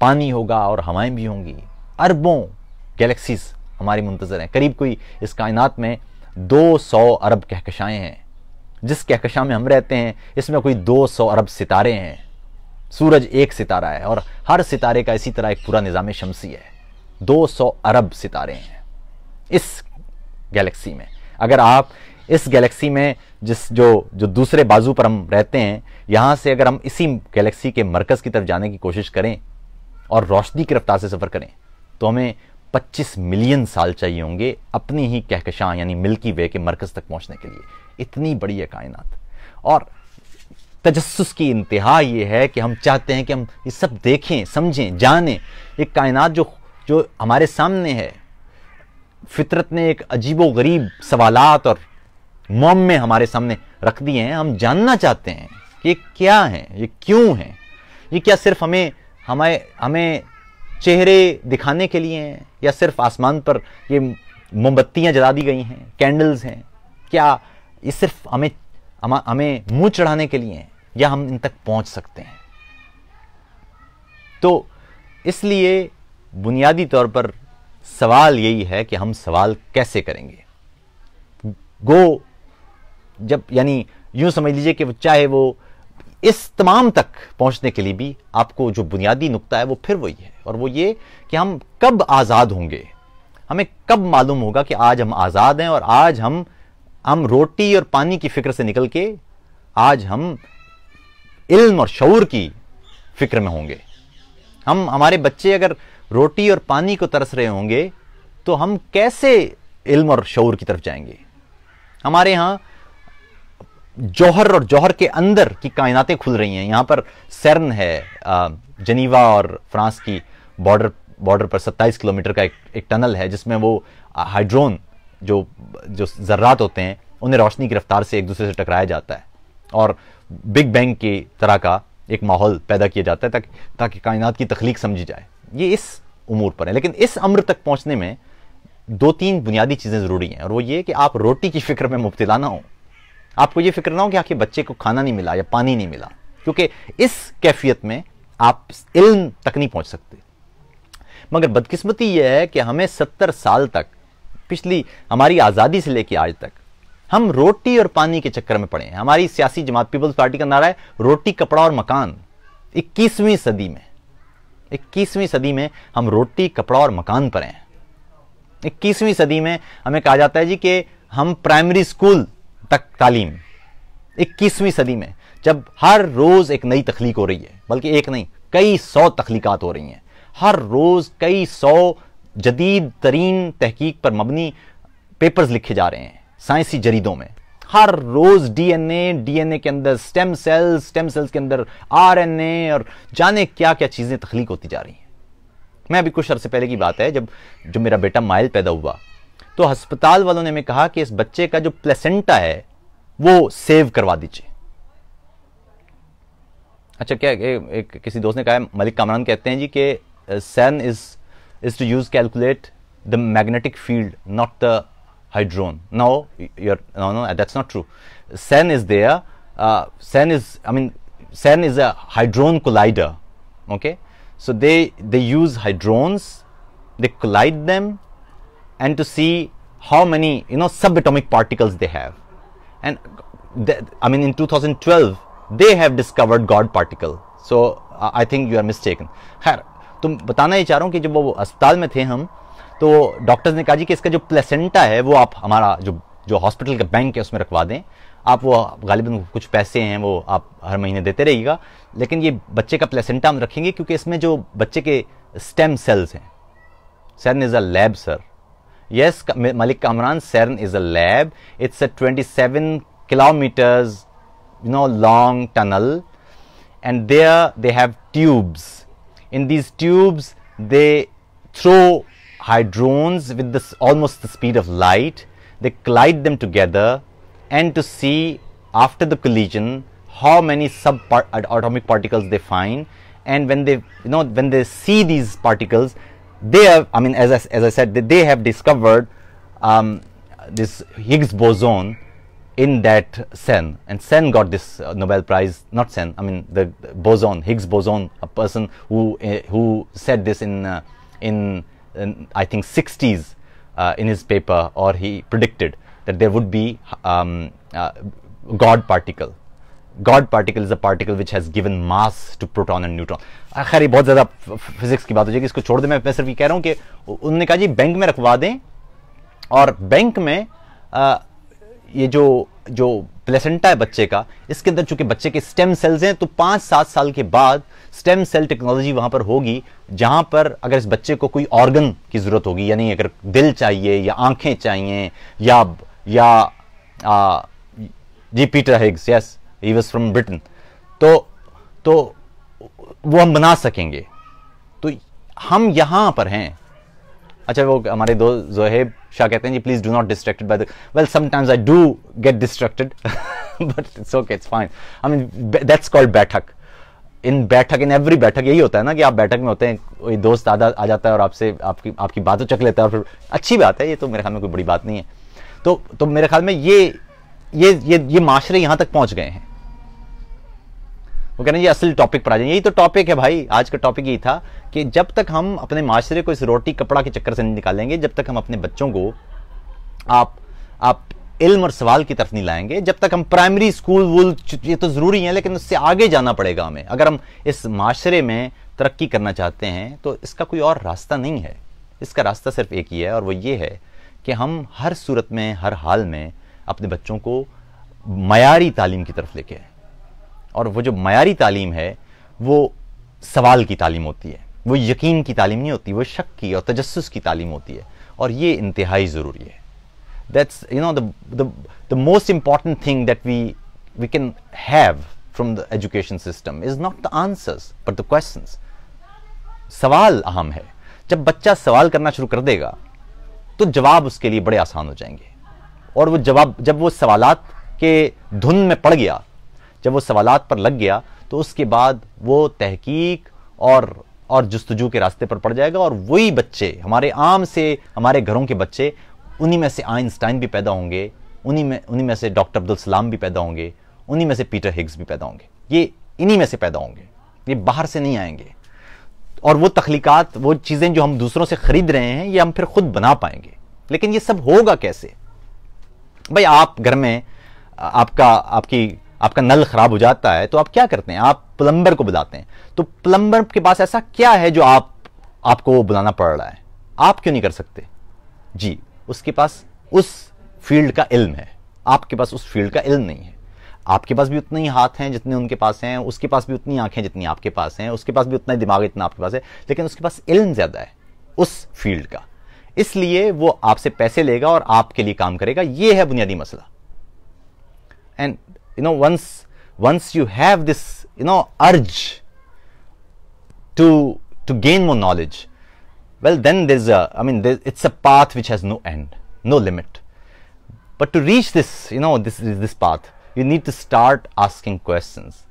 पानी होगा और हवाएं भी होंगी अरबों गैलेक्सीज हमारी मुंतज़र हैं करीब कोई इस कायनात में 200 अरब कहकशाएं हैं जिस कहकशा में हम रहते हैं इसमें कोई 200 अरब सितारे हैं सूरज एक सितारा है और हर सितारे का इसी तरह एक पूरा निज़ाम शमसी है 200 अरब सितारे हैं इस गैलेक्सी में अगर आप इस गैलेक्सी में जिस जो जो दूसरे बाजू पर हम रहते हैं यहाँ से अगर हम इसी गैलेक्सी के मरकज़ की तरफ जाने की कोशिश करें और रोशनी की रफ्तार से सफ़र करें तो हमें 25 मिलियन साल चाहिए होंगे अपनी ही कहकशां यानी मिल्की वे के मरकज़ तक पहुँचने के लिए इतनी बड़ी है कायनात और तजस्स की इंतहा ये है कि हम चाहते हैं कि हम ये सब देखें समझें जानें एक कायनात जो जो हमारे सामने है फितरत ने एक अजीब व गरीब सवालत और मॉम में हमारे सामने रख दिए हैं हम जानना चाहते हैं कि ये क्या है ये क्यों है ये क्या सिर्फ हमें हमें हमें चेहरे दिखाने के लिए हैं या सिर्फ आसमान पर ये मोमबत्तियाँ जला दी गई हैं कैंडल्स हैं क्या ये सिर्फ हमें हमें मुंह चढ़ाने के लिए हैं या हम इन तक पहुंच सकते हैं तो इसलिए बुनियादी तौर पर सवाल यही है कि हम सवाल कैसे करेंगे गो जब यानी यूं समझ लीजिए कि चाहे वो इस तमाम तक पहुंचने के लिए भी आपको जो बुनियादी नुकता है वो फिर वही है और वो ये कि हम कब आज़ाद होंगे हमें कब मालूम होगा कि आज हम आज़ाद हैं और आज हम हम रोटी और पानी की फिक्र से निकल के आज हम इल्म और शूर की फिक्र में होंगे हम हमारे बच्चे अगर रोटी और पानी को तरस रहे होंगे तो हम कैसे इल्म और शूर की तरफ जाएंगे हमारे यहाँ जौहर और जौहर के अंदर की कायनातें खुल रही हैं यहाँ पर सैरन है जनीवा और फ्रांस की बॉर्डर बॉर्डर पर 27 किलोमीटर का एक, एक टनल है जिसमें वो हाइड्रोन जो जो जर्रात होते हैं उन्हें रोशनी की रफ्तार से एक दूसरे से टकराया जाता है और बिग बैंग की तरह का एक माहौल पैदा किया जाता है ताकि ताकि कायनात की तख्लीक समझी जाए ये इस उमूर पर है लेकिन इस अम्र तक पहुँचने में दो तीन बुनियादी चीज़ें ज़रूरी हैं और वो ये कि आप रोटी की फिक्र में मुबतला ना हों आपको ये फिक्र ना हो कि आखिर बच्चे को खाना नहीं मिला या पानी नहीं मिला क्योंकि इस कैफियत में आप इल्म तक नहीं पहुंच सकते मगर बदकिस्मती यह है कि हमें सत्तर साल तक पिछली हमारी आज़ादी से लेकर आज तक हम रोटी और पानी के चक्कर में पड़े हैं हमारी सियासी जमात पीपल्स पार्टी का नारा है रोटी कपड़ा और मकान इक्कीसवीं सदी में इक्कीसवीं सदी में हम रोटी कपड़ा और मकान पर हैं इक्कीसवीं सदी में हमें कहा जाता है जी कि हम प्राइमरी स्कूल तक तालीम इक्कीसवीं सदी में जब हर रोज़ एक नई तख्लीक हो रही है बल्कि एक नहीं कई सौ तख्लीक़ात हो रही हैं हर रोज़ कई सौ जदीद तरीन तहकीक पर मबनी पेपर्स लिखे जा रहे हैं साइंसी जरीदों में हर रोज़ डीएनए डीएनए के अंदर स्टेम सेल्स स्टेम सेल्स के अंदर आरएनए और जाने क्या क्या चीज़ें तख्लीक होती जा रही हैं मैं अभी कुछ अरसे पहले की बात है जब जो मेरा बेटा माइल पैदा हुआ तो अस्पताल वालों ने हमें कहा कि इस बच्चे का जो प्लेसेंटा है वो सेव करवा दीजिए अच्छा क्या ए, एक किसी दोस्त ने कहा मलिक कामरान कहते हैं जी के CERN is is to use calculate the magnetic field not the hadron no your no no that's not true CERN is there CERN is I mean CERN is a hadron collider okay so they they use hadrons they collide them and to see how many you know subatomic particles they have and they, i mean in 2012 they have discovered god particle so uh, i think you are mistaken khair tum batana ye cha raha hu ki jab wo hospital mein the hum to doctors ne kaha ji ki iska jo placenta hai wo aap hamara jo jo hospital ka bank hai usme rakhwa दें आप वो गालिबा कुछ पैसे हैं वो आप हर महीने देते रहिएगा लेकिन ये बच्चे का प्लेसेंटा हम रखेंगे क्योंकि इसमें जो बच्चे के स्टेम सेल्स हैं sir is a lab sir Yes, Malik Kamran CERN is a lab. It's a 27 kilometers, you know, long tunnel, and there they have tubes. In these tubes, they throw hydrons with this almost the speed of light. They collide them together, and to see after the collision how many subatomic -part particles they find and when they you know when they see these particles they have, I mean, as I, as I said, they have discovered um, this Higgs boson in that Sen, and Sen got this uh, Nobel Prize. Not Sen, I mean the, the boson, Higgs boson, a person who uh, who said this in uh, in, in, I think 60s uh, in his paper, or he predicted that there would be um, uh, God particle God particle is a particle which has given mass to proton and neutron खैर ये बहुत ज़्यादा physics की बात हो जाएगी इसको छोड़ दे मैं सिर्फ ये कह रहा हूँ कि उन्होंने कहा जी बैंक में रखवा दें और बैंक में आ, ये जो जो प्लेसेंटा है बच्चे का इसके अंदर चूंकि बच्चे के स्टेम सेल्स हैं तो पाँच सात साल के बाद स्टेम सेल टेक्नोलॉजी वहां पर होगी जहां पर अगर इस बच्चे को कोई ऑर्गन की ज़रूरत होगी यानी अगर दिल चाहिए या आंखें चाहिए या या आ, जी Peter Higgs yes he was from Britain तो तो वो हम बना सकेंगे तो हम यहाँ पर हैं अच्छा वो हमारे दो जोहेब शाह कहते हैं जी please do not distracted by the well sometimes I do get distracted but it's okay it's fine I mean that's called baithak in बैठक इन एवरी बैठक यही होता है ना कि आप बैठक में होते हैं कोई दोस्त आदा आ जाता है और आपसे आपकी आपकी बातों चक लेता है और फिर अच्छी बात है ये तो मेरे ख्याल में कोई बड़ी बात नहीं है तो तो मेरे ख्याल में ये ये ये ये माशरे यहाँ तक पहुँच गए हैं वो कह रहे हैं ये असल टॉपिक पर आ जाए यही तो टॉपिक है भाई आज का टॉपिक यही था कि जब तक हम अपने माशरे को इस रोटी कपड़ा के चक्कर से नहीं निकालेंगे जब तक हम अपने बच्चों को आप आप इल्म और सवाल की तरफ नहीं लाएंगे जब तक हम प्राइमरी स्कूल वूल ये तो ज़रूरी है लेकिन उससे आगे जाना पड़ेगा हमें अगर हम इस माशरे में तरक्की करना चाहते हैं तो इसका कोई और रास्ता नहीं है इसका रास्ता सिर्फ एक ही है और वो ये है कि हम हर सूरत में हर हाल में अपने बच्चों को मयारी तालीम की तरफ लेके आए और वो जो मैारी तालीम है वो सवाल की तालीम होती है वो यकीन की तालीम नहीं होती वो शक की और तजस्स की तालीम होती है और ये इंतहाई ज़रूरी है that's you know the most important thing that we we can have from the education system is not the answers but the question सवाल अहम है जब बच्चा सवाल करना शुरू कर देगा तो जवाब उसके लिए बड़े आसान हो जाएंगे और वो जवाब जब वो सवालात के धुन में पड़ गया जब वो सवालत पर लग गया तो उसके बाद वो तहकीक और और जस्तजू के रास्ते पर पड़ जाएगा और वही बच्चे हमारे आम से हमारे घरों के बच्चे उन्हीं में से आइंस्टाइन भी पैदा होंगे उन्हीं में उन्हीं में से डॉक्टर अब्दुल सलाम भी पैदा होंगे उन्हीं में से पीटर हिग्स भी पैदा होंगे ये इन्हीं में से पैदा होंगे ये बाहर से नहीं आएंगे और वो तख्लीक़ात वो चीज़ें जो हम दूसरों से ख़रीद रहे हैं ये हम फिर खुद बना पाएंगे लेकिन ये सब होगा कैसे भाई आप घर में आपका आपकी आपका नल खराब हो जाता है तो आप क्या करते हैं आप प्लम्बर को बुलाते हैं तो प्लम्बर के पास ऐसा क्या है जो आप आपको बुलाना पड़ रहा है आप क्यों नहीं कर सकते जी उसके पास उस फील्ड का इल्म है आपके पास उस फील्ड का इल्म नहीं है आपके पास भी उतने ही हाथ हैं जितने उनके पास हैं उसके पास भी उतनी आंखें जितनी आपके पास हैं उसके पास भी उतना दिमाग इतना आपके पास है लेकिन उसके पास इल्म ज़्यादा है उस फील्ड का इसलिए वो आपसे पैसे लेगा और आपके लिए काम करेगा ये है बुनियादी मसला and you know once once you have this you know urge to to gain more knowledge well then there's a i mean there, it's a path which has no end no limit but to reach this you know this is this path you need to start asking questions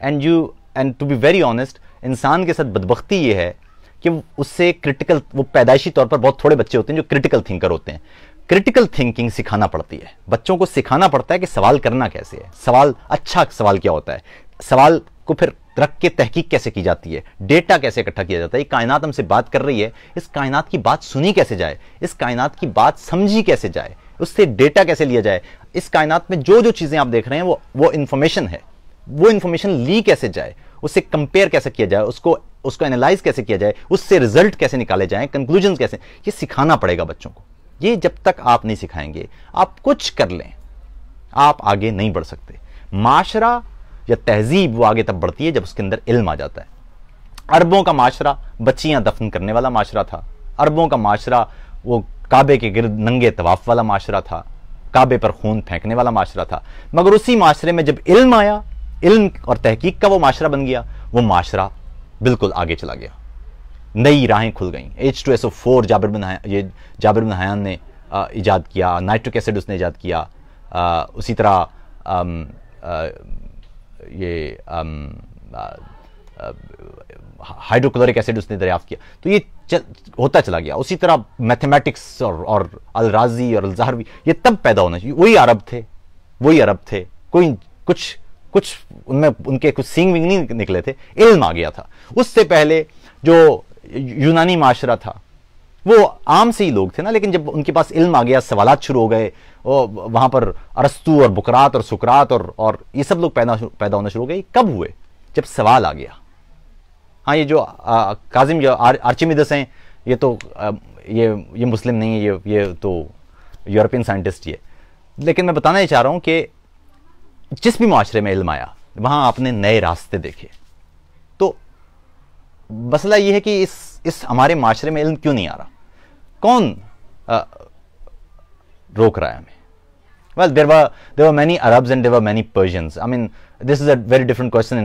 and you and to be very honest इंसान के साथ बदबख्ती ये है कि उससे critical वो पैदाइशी तौर पर बहुत थोड़े बच्चे होते हैं जो क्रिटिकल थिंकर होते हैं क्रिटिकल थिंकिंग सिखाना पड़ती है बच्चों को सिखाना पड़ता है कि सवाल करना कैसे है सवाल अच्छा सवाल क्या होता है सवाल को फिर रख के तहकीक कैसे की जाती है डेटा कैसे इकट्ठा किया जाता है ये कायनात हमसे बात कर रही है इस कायनात की बात सुनी कैसे जाए इस कायनात की बात समझी कैसे जाए उससे डेटा कैसे लिया जाए इस कायनात में जो जो चीज़ें आप देख रहे हैं वो वो इन्फॉर्मेशन है वो इन्फॉर्मेशन ली कैसे जाए उससे कंपेयर कैसे किया जाए उसको उसको एनालाइज कैसे किया जाए उससे रिजल्ट कैसे निकाले जाए कंक्लूजन कैसे ये सिखाना पड़ेगा बच्चों को ये जब तक आप नहीं सिखाएंगे आप कुछ कर लें आप आगे नहीं बढ़ सकते माशरा या तहजीब वो आगे तब बढ़ती है जब उसके अंदर इल्म आ जाता है अरबों का माशरा बच्चियां दफन करने वाला माशरा था अरबों का माशरा वो काबे के गिरद नंगे तवाफ वाला माशरा था काबे पर खून फेंकने वाला माशरा था मगर उसी माशरे में जब इल्म आया इल्म और तहकीक का वो माशरा बन गया वो माशरा बिल्कुल आगे चला गया नई राहें खुल गई H two S O four Jabir ये जाबिर हयान ने ईजाद किया नाइट्रिक एसिड उसने ईजाद किया आ, उसी तरह आ, आ, ये हाइड्रोक्लोरिक एसिड उसने दरियाफ्त किया तो ये चल, होता चला गया उसी तरह मैथमेटिक्स और और अलराजी और अलजहरवी ये तब पैदा होना चाहिए वही अरब थे वही अरब थे कोई कुछ कुछ उनमें उनके कुछ सींग विंग नहीं निकले थे इल्म आ गया था उससे पहले जो यूनानी माशरा था वो आम से ही लोग थे ना लेकिन जब उनके पास इल्म आ गया सवाल शुरू हो गए वहाँ पर अरस्तु और बुकरात और सुकरात और और ये सब लोग पैदा पैदा होना शुरू हो गए कब हुए जब सवाल आ गया हाँ ये जो आ, काजिम जो आर, आर्चिमिदस हैं ये तो आ, ये ये मुस्लिम नहीं है ये ये तो यूरोपियन साइंटिस्ट ये लेकिन मैं बताना ही चाह रहा हूँ कि जिस भी माशरे में इल्म आया वहाँ आपने नए रास्ते देखे मसला यह है कि इस इस हमारे माशरे में इल्म क्यों नहीं आ रहा कौन आ, रोक रहा है हमें well there was there were many Arabs and there were many Persians I mean this is a very different question in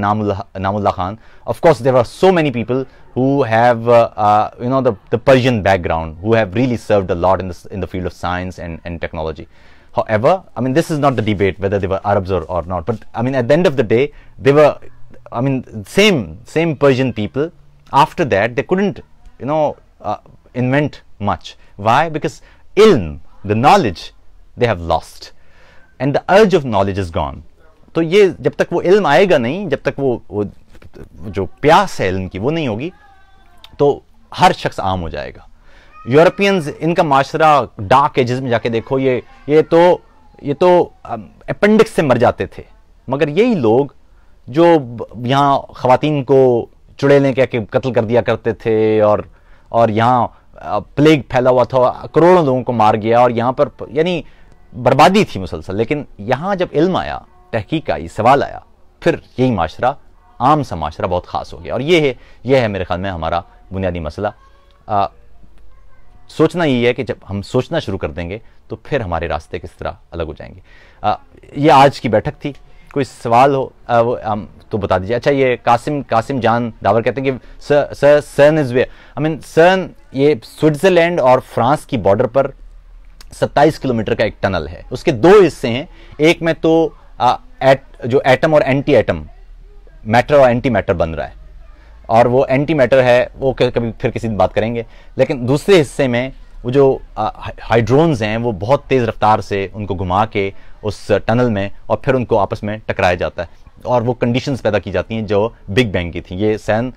Namullah Khan of course there are so many people who have you know the Persian background who have really serve the lot in in the field of science and and technology however I mean this is not the debate whether they were Arabs और not but I mean at the end of the day they were I mean same same Persian people after that they couldn't you know uh, invent much why because ilm the knowledge they have lost and the urge of knowledge is gone तो ये जब तक वो इल्म आएगा नहीं जब तक वो वो जो प्यास है इल्म की वो नहीं होगी तो हर शख्स आम हो जाएगा यूरोपियंस इनका माशरा डार्क एजेस में जाके देखो ये ये तो ये तो अपेंडिक्स से मर जाते थे मगर यही लोग जो यहाँ ख़वान को चुड़ैलें क्या कत्ल कर दिया करते थे और और यहाँ प्लेग फैला हुआ था करोड़ों लोगों को मार गया और यहाँ पर यानी बर्बादी थी मुसलसल लेकिन यहाँ जब इल्म आया तहकीक आई सवाल आया फिर यही माशरा आम सा माशरा बहुत ख़ास हो गया और ये है यह है मेरे ख्याल में हमारा बुनियादी मसला आ, सोचना ये है कि जब हम सोचना शुरू कर देंगे तो फिर हमारे रास्ते किस तरह अलग हो जाएंगे आ, ये आज की बैठक थी कोई सवाल हो आ, वो हम तो बता दीजिए अच्छा ये कासिम कासिम जान दावर कहते हैं कि sir sir CERN is where I mean CERN ये स्विट्ज़रलैंड और फ्रांस की बॉर्डर पर 27 किलोमीटर का एक टनल है उसके दो हिस्से हैं एक में तो आ, एट जो एटम और एंटी एटम मैटर और एंटी मैटर बन रहा है और वो एंटी मैटर है वो कभी फिर किसी दिन बात करेंगे लेकिन दूसरे हिस्से में वो जो हाइड्रोन्स हैं वो बहुत तेज़ रफ्तार से उनको घुमा के उस टनल में और फिर उनको आपस में टकराया जाता है और वो कंडीशंस पैदा की जाती हैं जो बिग बैंग की थी ये सैन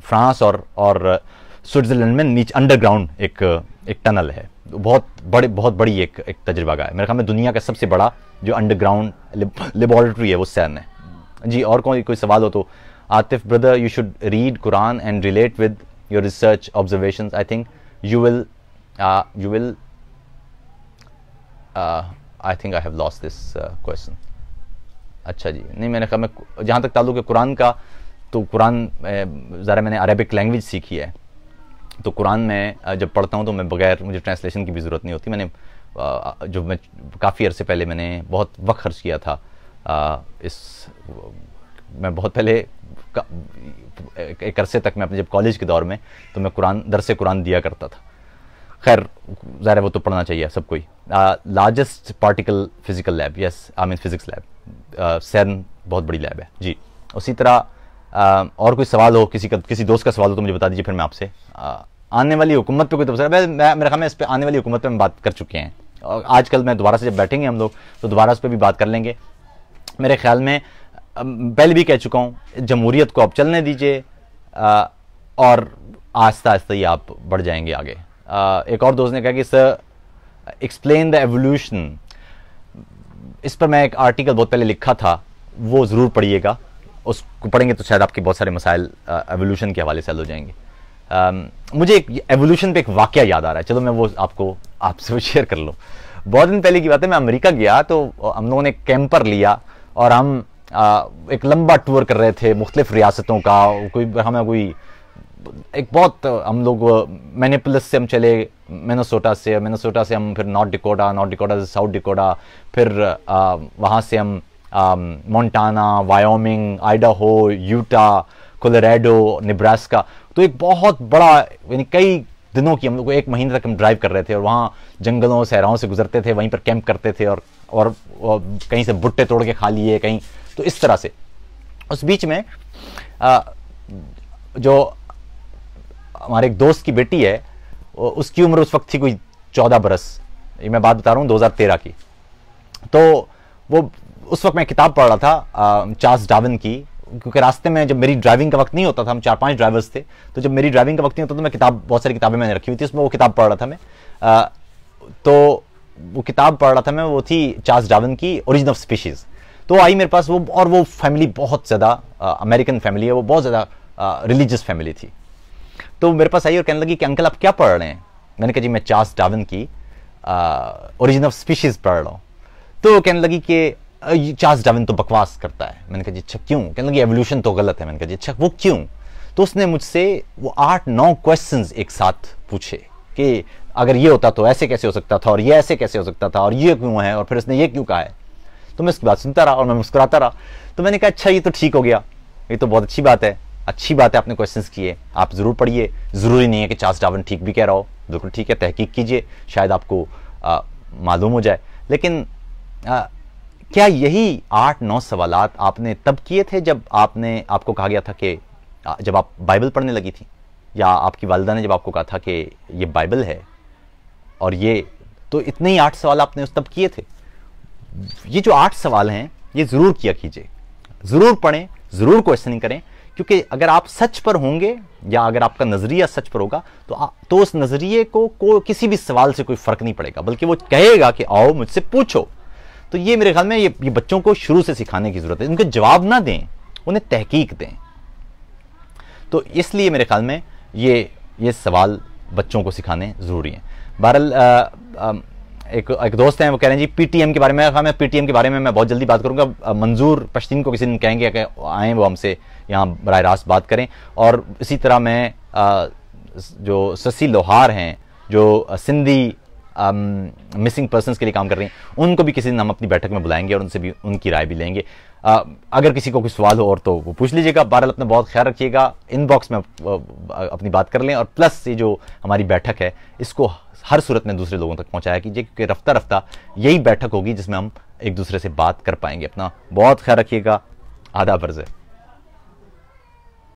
फ्रांस और और स्विट्ज़रलैंड में नीचे अंडरग्राउंड एक एक टनल है बहुत बड़े बहुत बड़ी एक एक तजुर्बा का है मेरे ख्याल में दुनिया का सबसे बड़ा जो अंडरग्राउंड लेबॉरेटरी है वो सैन है जी और कोई कोई सवाल हो तो Atif brother you should read Quran and relate with your research observation I think you will uh, you will I think I have lost this question अच्छा जी नहीं मैंने कहा मैं जहाँ तक ताल्लुक है कुरान का तो कुरान ज़रा मैंने अरबिक लैंग्वेज सीखी है तो कुरान में जब पढ़ता हूँ तो मैं बगैर मुझे ट्रांसलेशन की भी ज़रूरत नहीं होती मैंने जो मैं काफ़ी अरसे पहले मैंने बहुत वक्त खर्च किया था इस मैं बहुत पहले एक अरसे तक मैं अपने जब कॉलेज के दौर में तो मैं कुरान दर से कुरान दिया करता था खैर ज़ाहिर वो तो पढ़ना चाहिए सब कोई largest particle physical lab yes I mean physics lab CERN बहुत बड़ी लैब है जी उसी तरह uh, और कोई सवाल हो किसी का किसी दोस्त का सवाल हो तो मुझे बता दीजिए फिर मैं आपसे uh, आने वाली हुकूमत पे कोई तबसरा मैं मेरा ख्याल में इस पर आने वाली हुकूमत पर हम बात कर चुके हैं और आजकल मैं दोबारा से जब बैठेंगे हम लोग तो दोबारा उस पर भी बात कर लेंगे मेरे ख्याल में पहले भी कह चुका हूँ जमहूरीत को आप चलने दीजिए और आस्ता आस्ता ही आप बढ़ जाएंगे आगे आ, एक और दोस्त ने कहा कि सर एक्सप्लेन द एवोल्यूशन इस पर मैं एक आर्टिकल बहुत पहले लिखा था वो ज़रूर पढ़िएगा उसको पढ़ेंगे तो शायद आपके बहुत सारे मसाइल एवोल्यूशन के हवाले से हल हो जाएंगे आ, मुझे एक एवोल्यूशन पे एक वाक्य याद आ रहा है चलो मैं वो आपको आपसे शेयर कर लूँ बहुत दिन पहले की बात है मैं अमेरिका गया तो हम लोगों ने कैंपर लिया और हम एक लंबा टूर कर रहे थे मुख्तलिफ रियासतों का कोई हमें कोई एक बहुत हम लोग मैनीपुलस से हम चले मैनोसोटा से मैनोसोटा से हम फिर नॉर्थ डिकोडा नॉर्थ डिकोडा से साउथ डिकोडा फिर वहाँ से हम Montana Wyoming Idaho Utah Colorado Nebraska तो एक बहुत बड़ा यानी कई दिनों की हम लोग एक महीने तक हम ड्राइव कर रहे थे और वहाँ जंगलों सहराओं से गुजरते थे वहीं पर कैंप करते थे और, और कहीं से भुट्टे तोड़ के खा लिए कहीं तो इस तरह से उस बीच में आ, जो हमारे एक दोस्त की बेटी है उसकी उम्र उस वक्त थी कोई चौदह बरस ये मैं बात बता रहा हूँ 2013 की तो वो उस वक्त मैं किताब पढ़ रहा था चार्ल्स डाविन की क्योंकि रास्ते में जब मेरी ड्राइविंग का वक्त नहीं होता था हम चार पांच ड्राइवर्स थे तो जब मेरी ड्राइविंग का वक्त नहीं होता तो मैं किताब बहुत सारी किताबें मैंने रखी हुई थी उसमें वो किताब पढ़ रहा था मैं आ, तो वो किताब पढ़ रहा था मैं वो थी चार्ल्स डाविन की ओरिजिन ऑफ स्पीशीज़ तो आई मेरे पास वो और वो फैमिली बहुत ज़्यादा अमेरिकन फैमिली है वो बहुत ज़्यादा रिलीजियस फैमिली थी तो मेरे पास आई और कहने लगी कि अंकल आप क्या पढ़ रहे हैं मैंने कहा जी मैं चार्ल्स डाविन की ओरिजिन ऑफ स्पीशीज पढ़ रहा हूँ तो कहने लगी कि चार्ल्स डाविन तो बकवास करता है मैंने कहा जी अच्छा क्यों कहने लगी एवोल्यूशन तो गलत है मैंने कहा जी अच्छा वो क्यों तो उसने मुझसे वो आठ नौ क्वेश्चन एक साथ पूछे कि अगर ये होता तो ऐसे कैसे हो सकता था और ये ऐसे कैसे हो सकता था और ये क्यों है और फिर उसने ये क्यों कहा है तो मैं उसकी बात सुनता रहा और मैं मुस्कुराता रहा तो मैंने कहा अच्छा ये तो ठीक हो गया ये तो बहुत अच्छी बात है अच्छी बात है आपने क्वेश्चन किए आप ज़रूर पढ़िए ज़रूरी नहीं है कि चार्ल्स डावन ठीक भी कह रहा हो बिल्कुल ठीक है तहकीक कीजिए शायद आपको मालूम हो जाए लेकिन आ, क्या यही आठ नौ सवाल आपने तब किए थे जब आपने आपको कहा गया था कि जब आप बाइबल पढ़ने लगी थी या आपकी वालदा ने जब आपको कहा था कि ये बाइबल है और ये तो इतने ही आठ सवाल आपने उस तब किए थे ये जो आठ सवाल हैं ये ज़रूर किया कीजिए ज़रूर पढ़ें ज़रूर क्वेश्चनिंग करें क्योंकि अगर आप सच पर होंगे या अगर आपका नज़रिया सच पर होगा तो आ, तो उस नज़रिए को, को किसी भी सवाल से कोई फ़र्क नहीं पड़ेगा बल्कि वो कहेगा कि आओ मुझसे पूछो तो ये मेरे ख्याल में ये, ये बच्चों को शुरू से सिखाने की ज़रूरत है उनको जवाब ना दें उन्हें तहकीक दें तो इसलिए मेरे ख्याल में ये ये सवाल बच्चों को सिखाने ज़रूरी हैं बहरल एक एक दोस्त हैं वो कह रहे हैं जी पीटीएम के बारे में हाँ मैं पीटीएम के बारे में मैं बहुत जल्दी बात करूंगा मंजूर पश्तीन को किसी दिन कहेंगे कि आए वो हमसे यहाँ बर रास्त बात करें और इसी तरह मैं जो ससी लोहार हैं जो सिंधी मिसिंग पर्सनस के लिए काम कर रही हैं उनको भी किसी दिन हम अपनी बैठक में बुलाएंगे और उनसे भी उनकी राय भी लेंगे आ, अगर किसी को कोई सवाल हो और तो वो पूछ लीजिएगा बहरहाल अपना बहुत ख्याल रखिएगा इनबॉक्स में अपनी बात कर लें और प्लस ये जो हमारी बैठक है इसको हर सूरत में दूसरे लोगों तक पहुंचाया कीजिए क्योंकि रफ्ता रफ्ता यही बैठक होगी जिसमें हम एक दूसरे से बात कर पाएंगे अपना बहुत ख्याल रखिएगा आधा फर्ज है